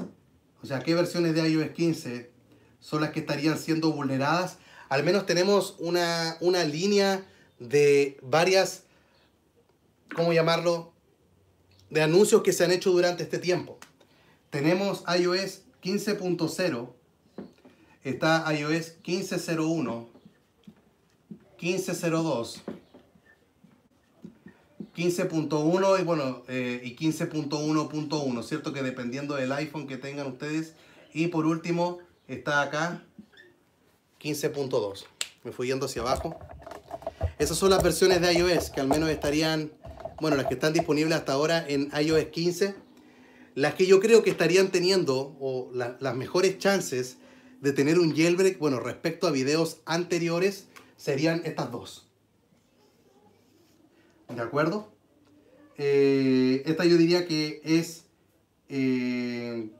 O sea, ¿qué versiones de iOS 15 son las que estarían siendo vulneradas? Al menos tenemos una, una línea de varias, ¿cómo llamarlo? De anuncios que se han hecho durante este tiempo. Tenemos iOS 15.0, está iOS 15.01, 15.02, 15.1 y bueno, eh, y 15.1.1, ¿cierto? Que dependiendo del iPhone que tengan ustedes. Y por último, está acá 15.2. Me fui yendo hacia abajo. Esas son las versiones de iOS que al menos estarían, bueno, las que están disponibles hasta ahora en iOS 15 las que yo creo que estarían teniendo o las mejores chances de tener un jailbreak, bueno, respecto a videos anteriores, serían estas dos. ¿De acuerdo? Eh, esta yo diría que es... Eh,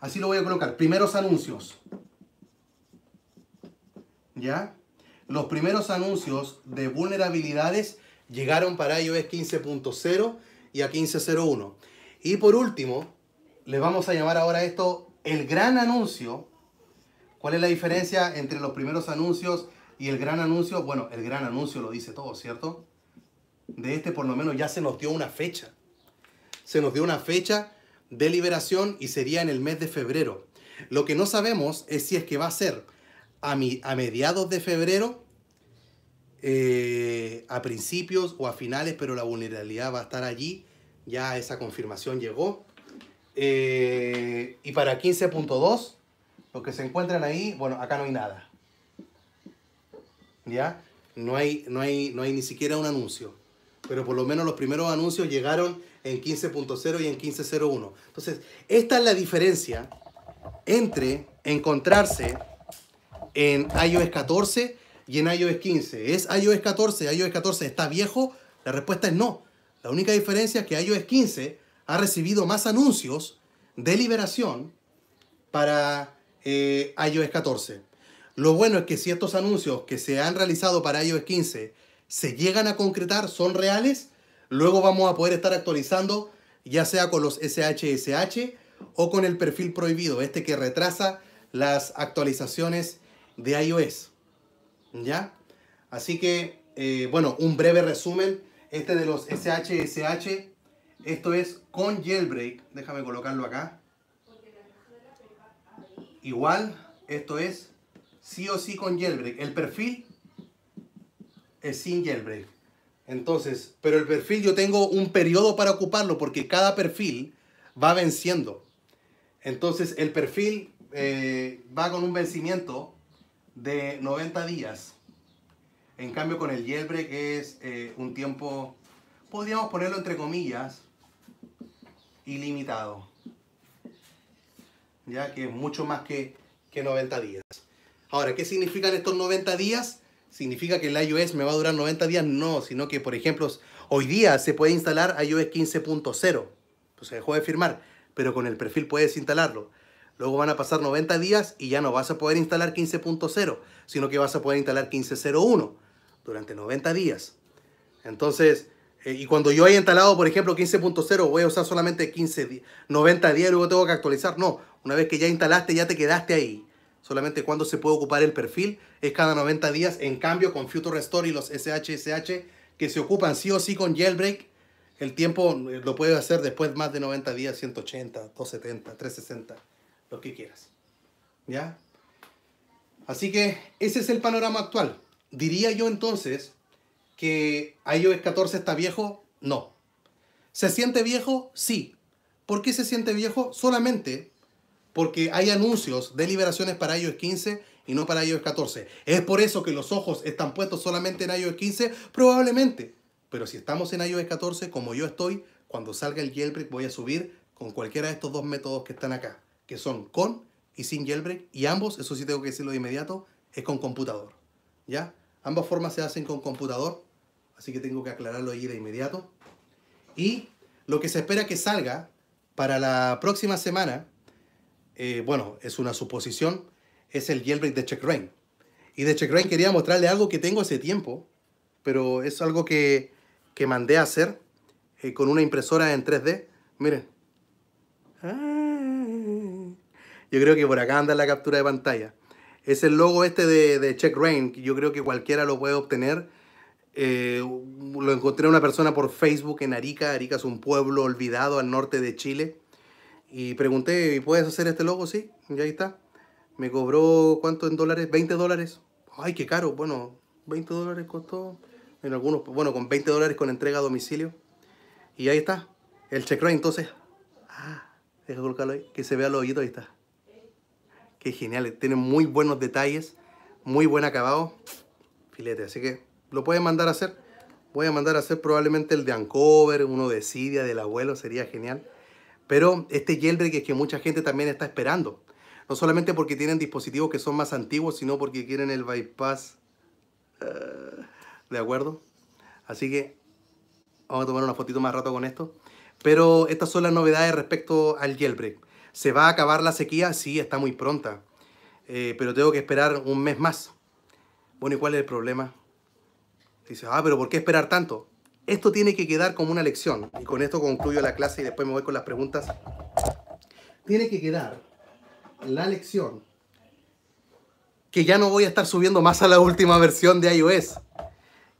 así lo voy a colocar. Primeros anuncios. ¿Ya? Los primeros anuncios de vulnerabilidades llegaron para iOS 15.0 y a 15.01. Y por último, les vamos a llamar ahora esto el gran anuncio. ¿Cuál es la diferencia entre los primeros anuncios y el gran anuncio? Bueno, el gran anuncio lo dice todo, ¿cierto? De este por lo menos ya se nos dio una fecha. Se nos dio una fecha de liberación y sería en el mes de febrero. Lo que no sabemos es si es que va a ser a, mediados de febrero, eh, a principios o a finales, pero la vulnerabilidad va a estar allí ya esa confirmación llegó. Eh, y para 15.2, lo que se encuentran ahí, bueno, acá no hay nada. ¿Ya? No hay, no hay, no hay ni siquiera un anuncio. Pero por lo menos los primeros anuncios llegaron en 15.0 y en 15.01. Entonces, esta es la diferencia entre encontrarse en iOS 14 y en iOS 15. ¿Es iOS 14? ¿iOS 14 está viejo? La respuesta es no. La única diferencia es que iOS 15 ha recibido más anuncios de liberación para eh, iOS 14. Lo bueno es que si estos anuncios que se han realizado para iOS 15 se llegan a concretar, son reales, luego vamos a poder estar actualizando ya sea con los SHSH o con el perfil prohibido, este que retrasa las actualizaciones de iOS. ¿Ya? Así que, eh, bueno, un breve resumen este de los SHSH. Esto es con jailbreak. Déjame colocarlo acá. Igual, esto es sí o sí con jailbreak. El perfil es sin jailbreak. Entonces, pero el perfil yo tengo un periodo para ocuparlo porque cada perfil va venciendo. Entonces, el perfil eh, va con un vencimiento de 90 días. En cambio con el que es eh, un tiempo, podríamos ponerlo entre comillas, ilimitado. Ya que es mucho más que, que 90 días. Ahora, ¿qué significan estos 90 días? ¿Significa que el iOS me va a durar 90 días? No, sino que, por ejemplo, hoy día se puede instalar iOS 15.0. Pues se dejó de firmar, pero con el perfil puedes instalarlo. Luego van a pasar 90 días y ya no vas a poder instalar 15.0, sino que vas a poder instalar 15.01 durante 90 días. Entonces, eh, y cuando yo haya instalado, por ejemplo, 15.0, voy a usar solamente 15, 90 días luego tengo que actualizar. No, una vez que ya instalaste, ya te quedaste ahí. Solamente cuando se puede ocupar el perfil es cada 90 días. En cambio, con Future Restore y los SHSH que se ocupan sí o sí con jailbreak, el tiempo eh, lo puedes hacer después más de 90 días, 180, 270, 360, lo que quieras. ¿Ya? Así que ese es el panorama actual diría yo entonces que iOS 14 está viejo, no. ¿Se siente viejo? Sí. ¿Por qué se siente viejo? Solamente porque hay anuncios de liberaciones para iOS 15 y no para iOS 14. ¿Es por eso que los ojos están puestos solamente en iOS 15? Probablemente. Pero si estamos en iOS 14, como yo estoy, cuando salga el jailbreak voy a subir con cualquiera de estos dos métodos que están acá, que son con y sin jailbreak, y ambos, eso sí tengo que decirlo de inmediato, es con computador. ¿ya? Ambas formas se hacen con computador, así que tengo que aclararlo ahí de inmediato. Y lo que se espera que salga para la próxima semana, eh, bueno, es una suposición, es el jailbreak de Rain. Y de Rain quería mostrarle algo que tengo hace tiempo, pero es algo que, que mandé a hacer eh, con una impresora en 3D. Miren. Yo creo que por acá anda la captura de pantalla. Es el logo este de, Check Rain, que yo creo que cualquiera lo puede obtener. Eh, lo encontré a una persona por Facebook en Arica. Arica es un pueblo olvidado al norte de Chile. Y pregunté, ¿y puedes hacer este logo? Sí, y ahí está. Me cobró, ¿cuánto en dólares? 20 dólares. Ay, qué caro. Bueno, 20 dólares costó. En algunos, bueno, con 20 dólares con entrega a domicilio. Y ahí está. El check entonces. Ah, deja colocarlo ahí. Que se vea el ojito, ahí está que genial, tiene muy buenos detalles, muy buen acabado, filete, así que lo pueden mandar a hacer. Voy a mandar a hacer probablemente el de Ancover, uno de Sidia, del abuelo, sería genial. Pero este Jailbreak es que mucha gente también está esperando. No solamente porque tienen dispositivos que son más antiguos, sino porque quieren el bypass. Eh, ¿De acuerdo? Así que vamos a tomar una fotito más rato con esto. Pero estas son las novedades respecto al jailbreak. ¿Se va a acabar la sequía? Sí, está muy pronta, eh, pero tengo que esperar un mes más. Bueno, ¿y cuál es el problema? Dice, ah, pero ¿por qué esperar tanto? Esto tiene que quedar como una lección. Y con esto concluyo la clase y después me voy con las preguntas. Tiene que quedar la lección que ya no voy a estar subiendo más a la última versión de iOS.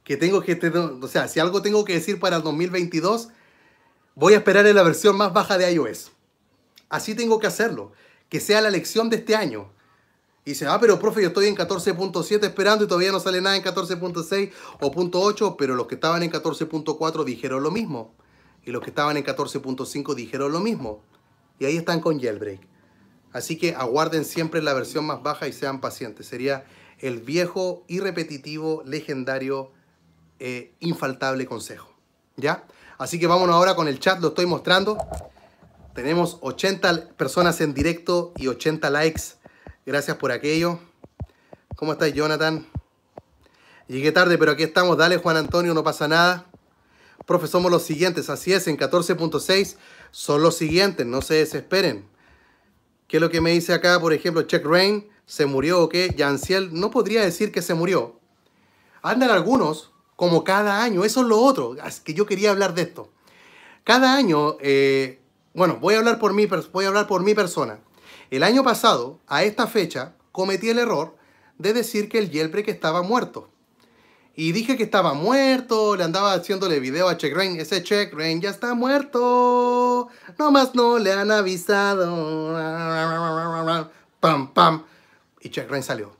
Que tengo que o sea, si algo tengo que decir para el 2022, voy a esperar en la versión más baja de iOS. Así tengo que hacerlo. Que sea la lección de este año. Y dice, ah, pero profe, yo estoy en 14.7 esperando y todavía no sale nada en 14.6 o .8, pero los que estaban en 14.4 dijeron lo mismo. Y los que estaban en 14.5 dijeron lo mismo. Y ahí están con Jailbreak. Así que aguarden siempre la versión más baja y sean pacientes. Sería el viejo, y repetitivo legendario, eh, infaltable consejo. ¿Ya? Así que vámonos ahora con el chat, lo estoy mostrando. Tenemos 80 personas en directo y 80 likes. Gracias por aquello. ¿Cómo estás, Jonathan? Llegué tarde, pero aquí estamos. Dale, Juan Antonio, no pasa nada. Profe, somos los siguientes. Así es, en 14.6 son los siguientes. No se desesperen. ¿Qué es lo que me dice acá? Por ejemplo, Check Rain, ¿se murió o qué? Yanciel, no podría decir que se murió. Andan algunos, como cada año. Eso es lo otro, que yo quería hablar de esto. Cada año eh, bueno, voy a hablar por mí, voy a hablar por mi persona. El año pasado, a esta fecha, cometí el error de decir que el que estaba muerto. Y dije que estaba muerto, le andaba haciéndole video a CheckRain Ese CheckRain ya está muerto. Nomás no le han avisado. Pam, pam. Y CheckRain salió.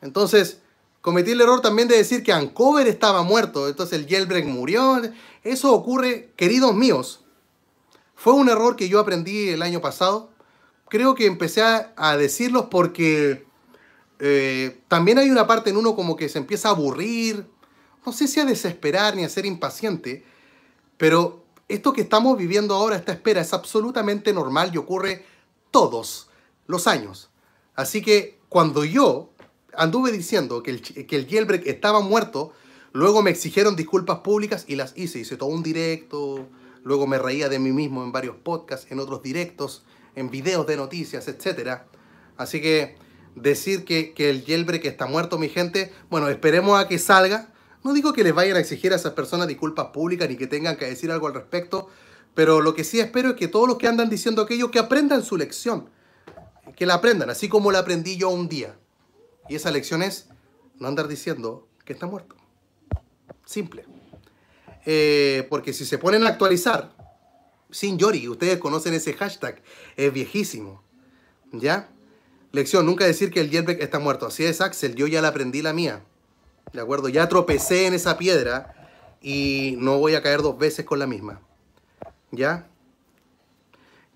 Entonces, cometí el error también de decir que Ancover estaba muerto. Entonces el jailbreak murió. Eso ocurre, queridos míos, fue un error que yo aprendí el año pasado. Creo que empecé a, decirlos porque eh, también hay una parte en uno como que se empieza a aburrir, no sé si a desesperar ni a ser impaciente, pero esto que estamos viviendo ahora, esta espera, es absolutamente normal y ocurre todos los años. Así que cuando yo anduve diciendo que el, que el estaba muerto, luego me exigieron disculpas públicas y las hice. Hice todo un directo, Luego me reía de mí mismo en varios podcasts, en otros directos, en videos de noticias, etc. Así que decir que, el el que está muerto, mi gente, bueno, esperemos a que salga. No digo que les vayan a exigir a esas personas disculpas públicas ni que tengan que decir algo al respecto, pero lo que sí espero es que todos los que andan diciendo aquello, que aprendan su lección. Que la aprendan, así como la aprendí yo un día. Y esa lección es no andar diciendo que está muerto. Simple. Eh, porque si se ponen a actualizar, sin Yori, ustedes conocen ese hashtag, es viejísimo, ¿ya? Lección, nunca decir que el jetpack está muerto. Así es, Axel, yo ya la aprendí la mía, ¿de acuerdo? Ya tropecé en esa piedra y no voy a caer dos veces con la misma, ¿ya?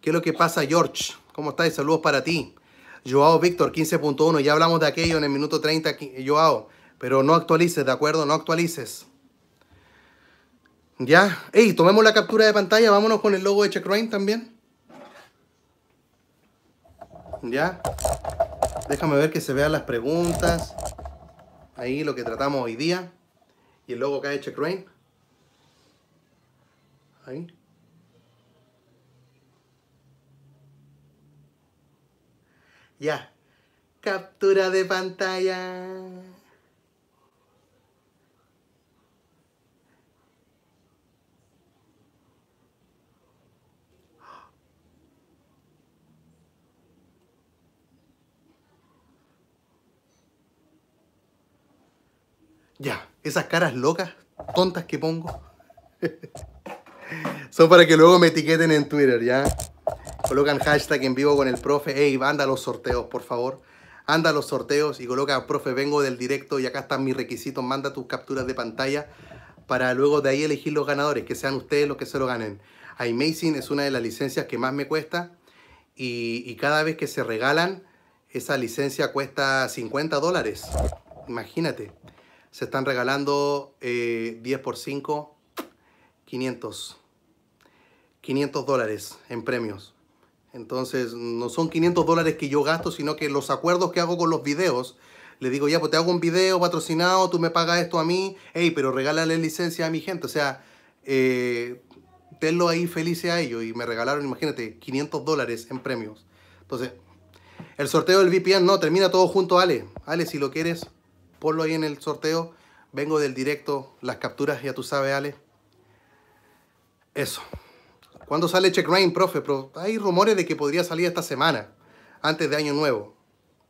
¿Qué es lo que pasa, George? ¿Cómo estás? Saludos para ti. Joao Víctor, 15.1. Ya hablamos de aquello en el minuto 30, Joao. Pero no actualices, ¿de acuerdo? No actualices. Ya, ¡Ey! tomemos la captura de pantalla, vámonos con el logo de Checkroin también. Ya, déjame ver que se vean las preguntas. Ahí lo que tratamos hoy día. Y el logo acá de Checkroin. Ahí. Ya, captura de pantalla. Ya, esas caras locas, tontas que pongo, [laughs] son para que luego me etiqueten en Twitter, ¿ya? Colocan hashtag en vivo con el profe. Ey, anda los sorteos, por favor. Anda a los sorteos y coloca, profe, vengo del directo y acá están mis requisitos. Manda tus capturas de pantalla para luego de ahí elegir los ganadores, que sean ustedes los que se lo ganen. Amazing es una de las licencias que más me cuesta y, y cada vez que se regalan, esa licencia cuesta 50 dólares. Imagínate. Se están regalando 10 eh, por 5, 500. 500 dólares en premios. Entonces, no son 500 dólares que yo gasto, sino que los acuerdos que hago con los videos, le digo, ya, pues te hago un video patrocinado, tú me pagas esto a mí, Ey, pero regálale licencia a mi gente. O sea, eh, tenlo ahí feliz a ellos. Y me regalaron, imagínate, 500 dólares en premios. Entonces, el sorteo del VPN, no, termina todo junto, Ale. Ale, si lo quieres, Ponlo ahí en el sorteo. Vengo del directo, las capturas, ya tú sabes, Ale. Eso. ¿Cuándo sale Check Rain, profe? Pero hay rumores de que podría salir esta semana, antes de Año Nuevo.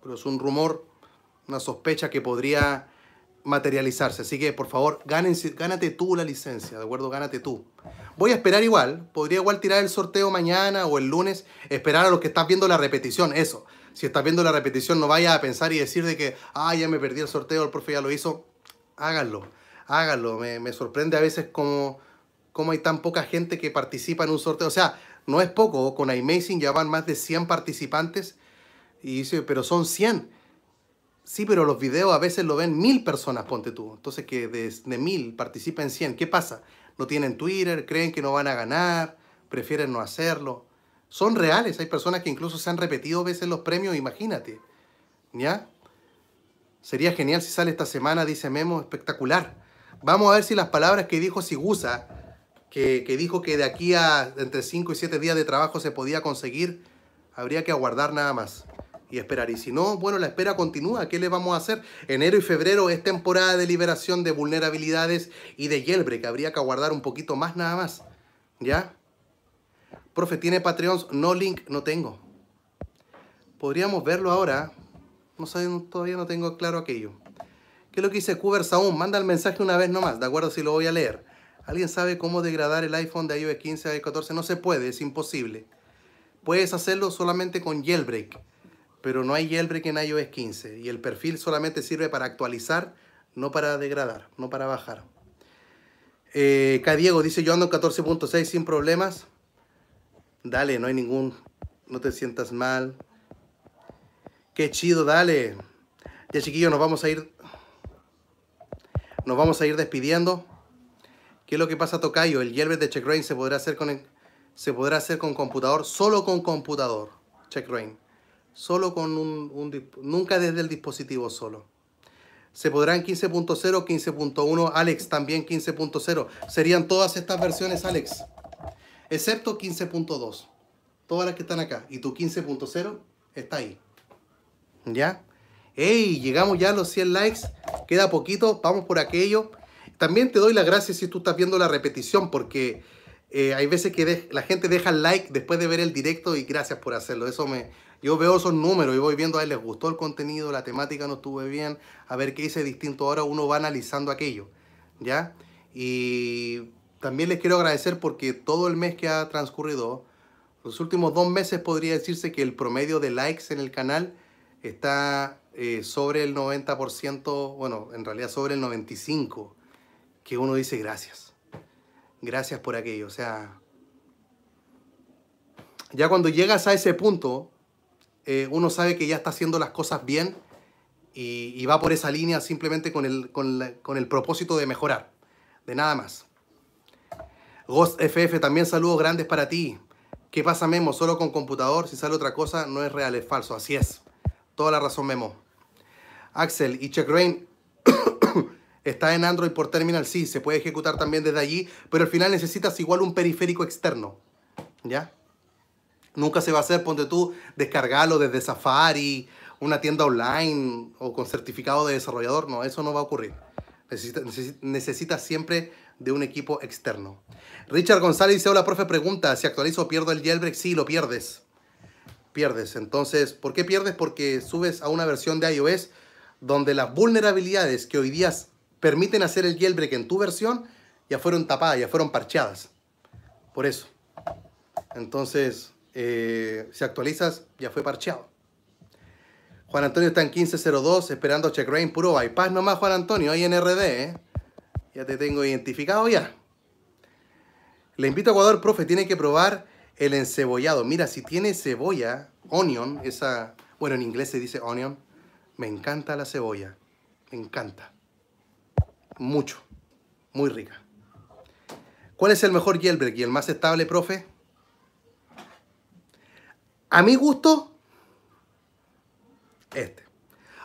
Pero es un rumor, una sospecha que podría materializarse. Así que, por favor, gánate tú la licencia, ¿de acuerdo? Gánate tú. Voy a esperar igual. Podría igual tirar el sorteo mañana o el lunes. Esperar a los que están viendo la repetición. Eso si estás viendo la repetición, no vayas a pensar y decir de que, ah, ya me perdí el sorteo, el profe ya lo hizo. Háganlo, háganlo. Me, sorprende a veces cómo, cómo hay tan poca gente que participa en un sorteo. O sea, no es poco, ¿oh? con iMazing ya van más de 100 participantes. Y dice, pero son 100. Sí, pero los videos a veces lo ven mil personas, ponte tú. Entonces que de, de mil participen 100. ¿Qué pasa? No tienen Twitter, creen que no van a ganar, prefieren no hacerlo son reales. Hay personas que incluso se han repetido veces los premios, imagínate. ¿Ya? Sería genial si sale esta semana, dice Memo, espectacular. Vamos a ver si las palabras que dijo Sigusa, que, que dijo que de aquí a entre 5 y 7 días de trabajo se podía conseguir, habría que aguardar nada más y esperar. Y si no, bueno, la espera continúa. ¿Qué le vamos a hacer? Enero y febrero es temporada de liberación de vulnerabilidades y de Yelbre, que habría que aguardar un poquito más nada más. ¿Ya? Profe, ¿tiene Patreons? No, Link, no tengo. Podríamos verlo ahora. No sé, todavía no tengo claro aquello. ¿Qué es lo que dice Cubers aún? Manda el mensaje una vez nomás, ¿de acuerdo? Si lo voy a leer. ¿Alguien sabe cómo degradar el iPhone de iOS 15 a iOS 14? No se puede, es imposible. Puedes hacerlo solamente con jailbreak, pero no hay jailbreak en iOS 15 y el perfil solamente sirve para actualizar, no para degradar, no para bajar. Eh, Diego dice, yo ando en 14.6 sin problemas. Dale, no hay ningún, no te sientas mal. Qué chido, dale. Ya chiquillos, nos vamos a ir, nos vamos a ir despidiendo. ¿Qué es lo que pasa, Tocayo? El hierbe de Checkrain se podrá hacer con se podrá hacer con computador, solo con computador, Checkrain. Solo con un, un, nunca desde el dispositivo solo. Se podrán 15.0, 15.1, Alex también 15.0. Serían todas estas versiones, Alex excepto 15.2. Todas las que están acá. Y tu 15.0 está ahí. ¿Ya? ¡Ey! Llegamos ya a los 100 likes. Queda poquito. Vamos por aquello. También te doy las gracias si tú estás viendo la repetición porque eh, hay veces que la gente deja el like después de ver el directo y gracias por hacerlo. Eso me, yo veo esos números y voy viendo a ver, les gustó el contenido, la temática no estuvo bien, a ver qué hice distinto. Ahora uno va analizando aquello, ¿ya? Y también les quiero agradecer porque todo el mes que ha transcurrido, los últimos dos meses podría decirse que el promedio de likes en el canal está eh, sobre el 90%, bueno, en realidad sobre el 95%, que uno dice gracias. Gracias por aquello. O sea, ya cuando llegas a ese punto, eh, uno sabe que ya está haciendo las cosas bien y, va por esa línea simplemente con el propósito de mejorar, de nada más. Ghost FF, también saludos grandes para ti. ¿Qué pasa, Memo? Solo con computador, si sale otra cosa, no es real, es falso. Así es. Toda la razón, Memo. Axel y Checkrain [coughs] Está en Android por terminal, sí, se puede ejecutar también desde allí, pero al final necesitas igual un periférico externo. ¿Ya? Nunca se va a hacer, ponte tú, descargarlo desde Safari, una tienda online o con certificado de desarrollador. No, eso no va a ocurrir. Necesitas siempre de un equipo externo. Richard González dice, hola profe, pregunta, si actualizo o pierdo el jailbreak, sí, lo pierdes. Pierdes. Entonces, ¿por qué pierdes? Porque subes a una versión de iOS donde las vulnerabilidades que hoy día permiten hacer el jailbreak en tu versión ya fueron tapadas, ya fueron parcheadas. Por eso. Entonces, eh, si actualizas, ya fue parcheado. Juan Antonio está en 1502 esperando check rain puro bypass nomás, Juan Antonio, ahí en RD, ¿eh? Ya te tengo identificado ya. Le invito a Ecuador, profe, tiene que probar el encebollado. Mira, si tiene cebolla, onion, esa, bueno, en inglés se dice onion. Me encanta la cebolla. Me encanta. Mucho. Muy rica. ¿Cuál es el mejor jailbreak y el más estable, profe? A mi gusto, este.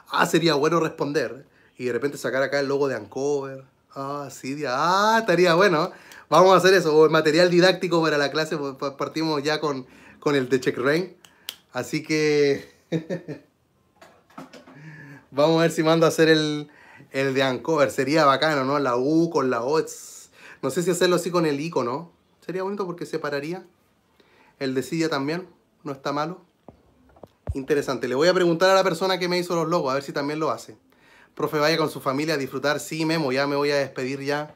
Ah, sería bueno responder y de repente sacar acá el logo de Ancover Ah, sí, Sidia. Ah, estaría bueno. Vamos a hacer eso. El material didáctico para la clase. Pues, partimos ya con, con el de Check Rain. Así que... [laughs] Vamos a ver si mando a hacer el, el de Uncover. Sería bacano, ¿no? La U con la O. No sé si hacerlo así con el icono. Sería bonito porque separaría. El de Sidia también. No está malo. Interesante. Le voy a preguntar a la persona que me hizo los logos. A ver si también lo hace. Profe, vaya con su familia a disfrutar. Sí, Memo, ya me voy a despedir ya.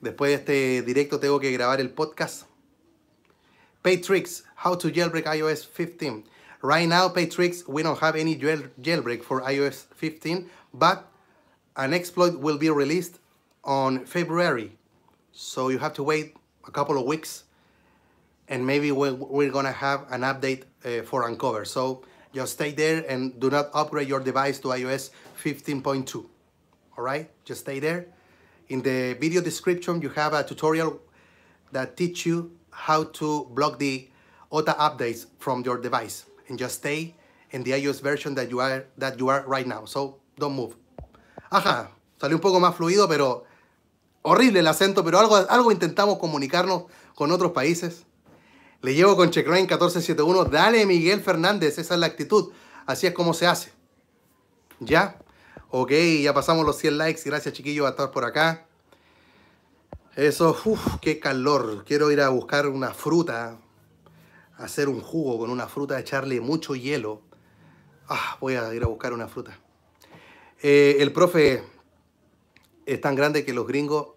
Después de este directo tengo que grabar el podcast. Paytrix, how to jailbreak iOS 15. Right now, Paytrix, we don't have any jailbreak for iOS 15, but an exploit will be released on February. So you have to wait a couple of weeks and maybe we're gonna have an update uh, for Uncover. So Just stay there and do not upgrade your device to iOS 15.2. All right, just stay there. In the video description, you have a tutorial that teach you how to block the OTA updates from your device and just stay in the iOS version that you are, that you are right now. So don't move. Ajá, salió un poco más fluido, pero horrible el acento, pero algo, algo intentamos comunicarnos con otros países. Le llevo con Checkline 1471. Dale, Miguel Fernández. Esa es la actitud. Así es como se hace. ¿Ya? Ok, ya pasamos los 100 likes. Gracias, chiquillos, a estar por acá. Eso, uff, qué calor. Quiero ir a buscar una fruta. Hacer un jugo con una fruta, echarle mucho hielo. Ah, voy a ir a buscar una fruta. Eh, el profe es tan grande que los gringos.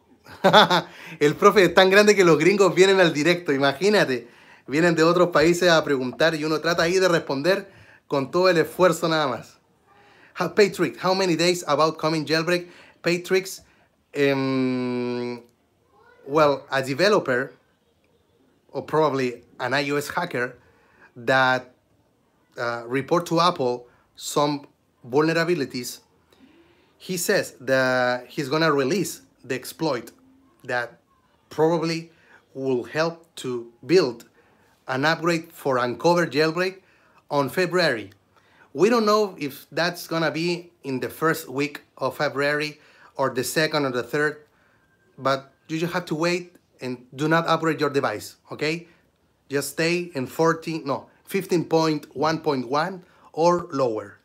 [laughs] el profe es tan grande que los gringos vienen al directo, imagínate vienen de otros países a preguntar y uno trata ahí de responder con todo el esfuerzo nada más. Patrick, how many days about coming jailbreak? Patrick's, um, em, well, a developer or probably an iOS hacker that uh, report to Apple some vulnerabilities. He says that he's gonna release the exploit that probably will help to build an upgrade for Uncovered Jailbreak on February. We don't know if that's gonna be in the first week of February or the second or the third, but you just have to wait and do not upgrade your device, okay? Just stay in 14, no, 15.1.1 or lower.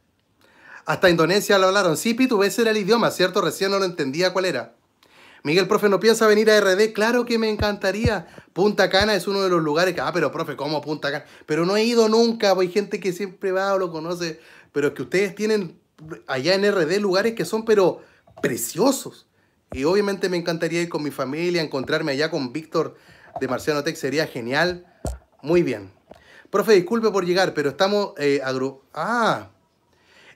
Hasta Indonesia lo hablaron. Sí, Pitu, ese era el idioma, ¿cierto? Recién no lo entendía cuál era. Miguel, profe, ¿no piensa venir a RD? Claro que me encantaría. Punta Cana es uno de los lugares que, ah, pero profe, ¿cómo Punta Cana? Pero no he ido nunca, pues, hay gente que siempre va o lo conoce, pero es que ustedes tienen allá en RD lugares que son, pero preciosos. Y obviamente me encantaría ir con mi familia, encontrarme allá con Víctor de Marciano Tech, sería genial. Muy bien. Profe, disculpe por llegar, pero estamos eh, Ah,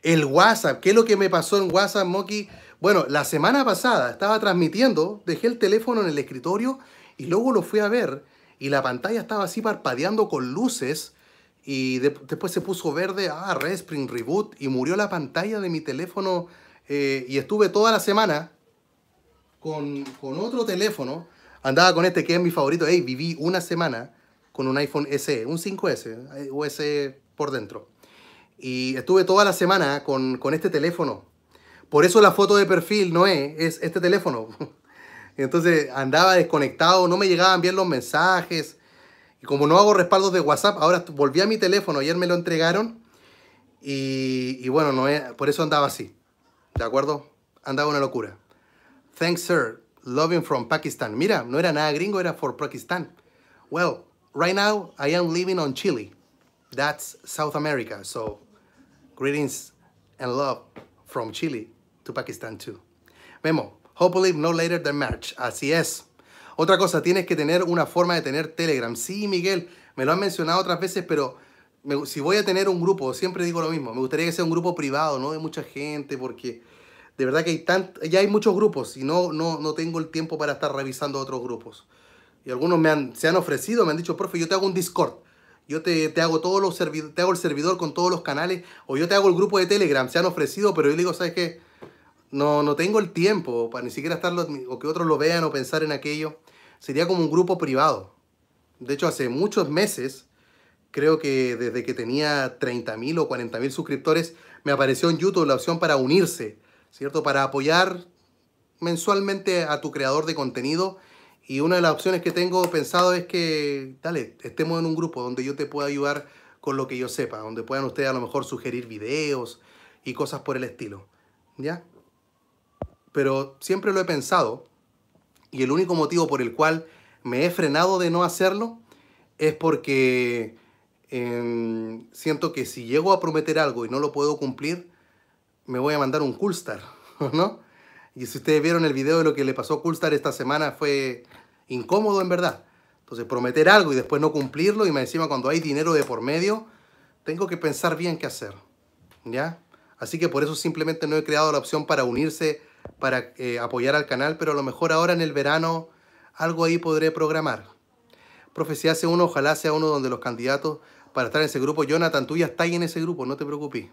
el WhatsApp. ¿Qué es lo que me pasó en WhatsApp, Moki? Bueno, la semana pasada estaba transmitiendo, dejé el teléfono en el escritorio y luego lo fui a ver y la pantalla estaba así parpadeando con luces y después se puso verde, ah, Respring Reboot y murió la pantalla de mi teléfono eh, y estuve toda la semana con, otro teléfono. Andaba con este que es mi favorito. viví una semana con un iPhone SE, un 5S, eh, US e por dentro. Y estuve toda la semana con este teléfono por eso la foto de perfil no es, este teléfono. [laughs] Entonces andaba desconectado, no me llegaban bien los mensajes. Y como no hago respaldos de WhatsApp, ahora volví a mi teléfono, ayer me lo entregaron. Y, bueno, no por eso andaba así. ¿De acuerdo? Andaba una locura. Thanks, sir. Loving from Pakistan. Mira, no era nada gringo, era for Pakistan. Well, right now I am living on Chile. That's South America. So, greetings and love from Chile. Pakistán Pakistan too. Memo, hopefully no later than March. Así es. Otra cosa, tienes que tener una forma de tener Telegram. Sí, Miguel, me lo han mencionado otras veces, pero si voy a tener un grupo, siempre digo lo mismo, me gustaría que sea un grupo privado, no de mucha gente, porque de verdad que hay tant, ya hay muchos grupos y no, no, no tengo el tiempo para estar revisando otros grupos. Y algunos me han, se han ofrecido, me han dicho, profe, yo te hago un Discord. Yo te, te hago todos los te hago el servidor con todos los canales. O yo te hago el grupo de Telegram. Se han ofrecido, pero yo digo, ¿sabes qué? No, no tengo el tiempo para ni siquiera estarlo, o que otros lo vean o pensar en aquello. Sería como un grupo privado. De hecho, hace muchos meses, creo que desde que tenía 30.000 o 40.000 suscriptores, me apareció en YouTube la opción para unirse, ¿cierto? Para apoyar mensualmente a tu creador de contenido. Y una de las opciones que tengo pensado es que, dale, estemos en un grupo donde yo te pueda ayudar con lo que yo sepa, donde puedan ustedes a lo mejor sugerir videos y cosas por el estilo. ¿Ya? pero siempre lo he pensado y el único motivo por el cual me he frenado de no hacerlo es porque em, siento que si llego a prometer algo y no lo puedo cumplir, me voy a mandar un Coolstar, [laughs] ¿no? Y si ustedes vieron el video de lo que le pasó a Coolstar esta semana fue incómodo en verdad. Entonces, prometer algo y después no cumplirlo y me encima cuando hay dinero de por medio, tengo que pensar bien qué hacer, ¿ya? Así que por eso simplemente no he creado la opción para unirse para eh, apoyar al canal, pero a lo mejor ahora en el verano algo ahí podré programar. Profecía hace uno, ojalá sea uno donde los candidatos para estar en ese grupo, Jonathan, tú ya estás ahí en ese grupo, no te preocupes.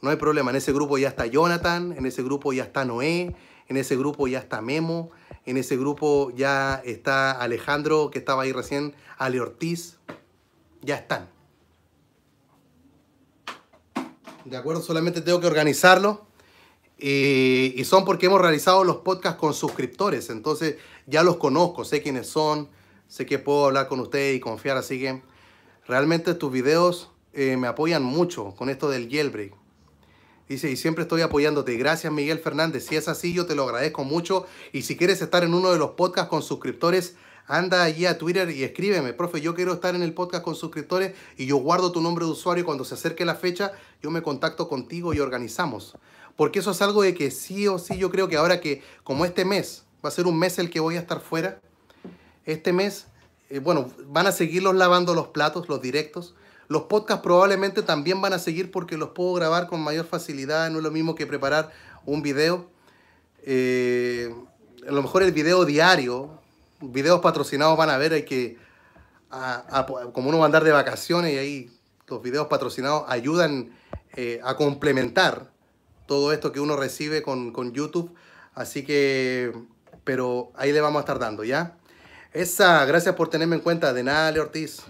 No hay problema, en ese grupo ya está Jonathan, en ese grupo ya está Noé, en ese grupo ya está Memo, en ese grupo ya está Alejandro, que estaba ahí recién, Ale Ortiz, ya están. De acuerdo, solamente tengo que organizarlo eh, y, son porque hemos realizado los podcasts con suscriptores, entonces ya los conozco, sé quiénes son, sé que puedo hablar con ustedes y confiar, así que realmente tus videos eh, me apoyan mucho con esto del jailbreak. Dice, y siempre estoy apoyándote. Gracias, Miguel Fernández. Si es así, yo te lo agradezco mucho. Y si quieres estar en uno de los podcasts con suscriptores, Anda allí a Twitter y escríbeme, profe, yo quiero estar en el podcast con suscriptores y yo guardo tu nombre de usuario. Cuando se acerque la fecha, yo me contacto contigo y organizamos. Porque eso es algo de que sí o sí, yo creo que ahora que, como este mes, va a ser un mes el que voy a estar fuera, este mes, eh, bueno, van a seguirlos lavando los platos, los directos. Los podcasts probablemente también van a seguir porque los puedo grabar con mayor facilidad, no es lo mismo que preparar un video. Eh, a lo mejor el video diario videos patrocinados van a ver, hay que, como uno va a andar de vacaciones y ahí los videos patrocinados ayudan eh, a complementar todo esto que uno recibe con, YouTube. Así que, pero ahí le vamos a estar dando, ¿ya? Esa, gracias por tenerme en cuenta. De nada, Le Ortiz.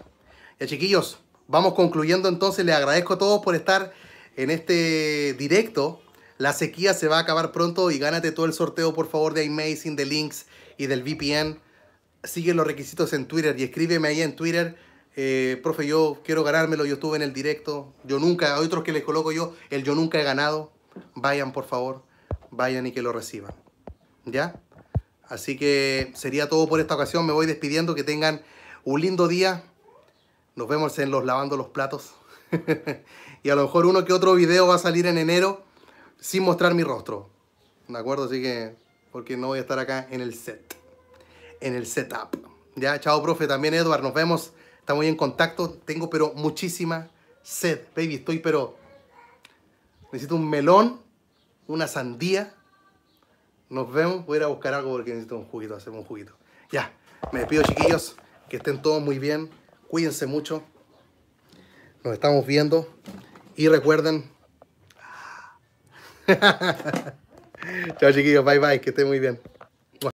Ya, chiquillos, vamos concluyendo entonces. le agradezco a todos por estar en este directo. La sequía se va a acabar pronto y gánate todo el sorteo, por favor, de Amazing, de Links y del VPN sigue los requisitos en Twitter y escríbeme ahí en Twitter. Eh, profe, yo quiero ganármelo, yo estuve en el directo, yo nunca, hay otros que les coloco yo, el yo nunca he ganado, vayan por favor, vayan y que lo reciban. ¿Ya? Así que sería todo por esta ocasión, me voy despidiendo, que tengan un lindo día, nos vemos en los lavando los platos [laughs] y a lo mejor uno que otro video va a salir en enero sin mostrar mi rostro, ¿de acuerdo? Así que, porque no voy a estar acá en el set en el setup. Ya, chao, profe, también Edward, nos vemos. Estamos en contacto. Tengo, pero muchísima sed, baby. Estoy, pero necesito un melón, una sandía. Nos vemos. Voy a ir a buscar algo porque necesito un juguito, hacemos un juguito. Ya, me despido, chiquillos. Que estén todos muy bien. Cuídense mucho. Nos estamos viendo. Y recuerden. [laughs] Chao, chiquillos. Bye, bye. Que estén muy bien.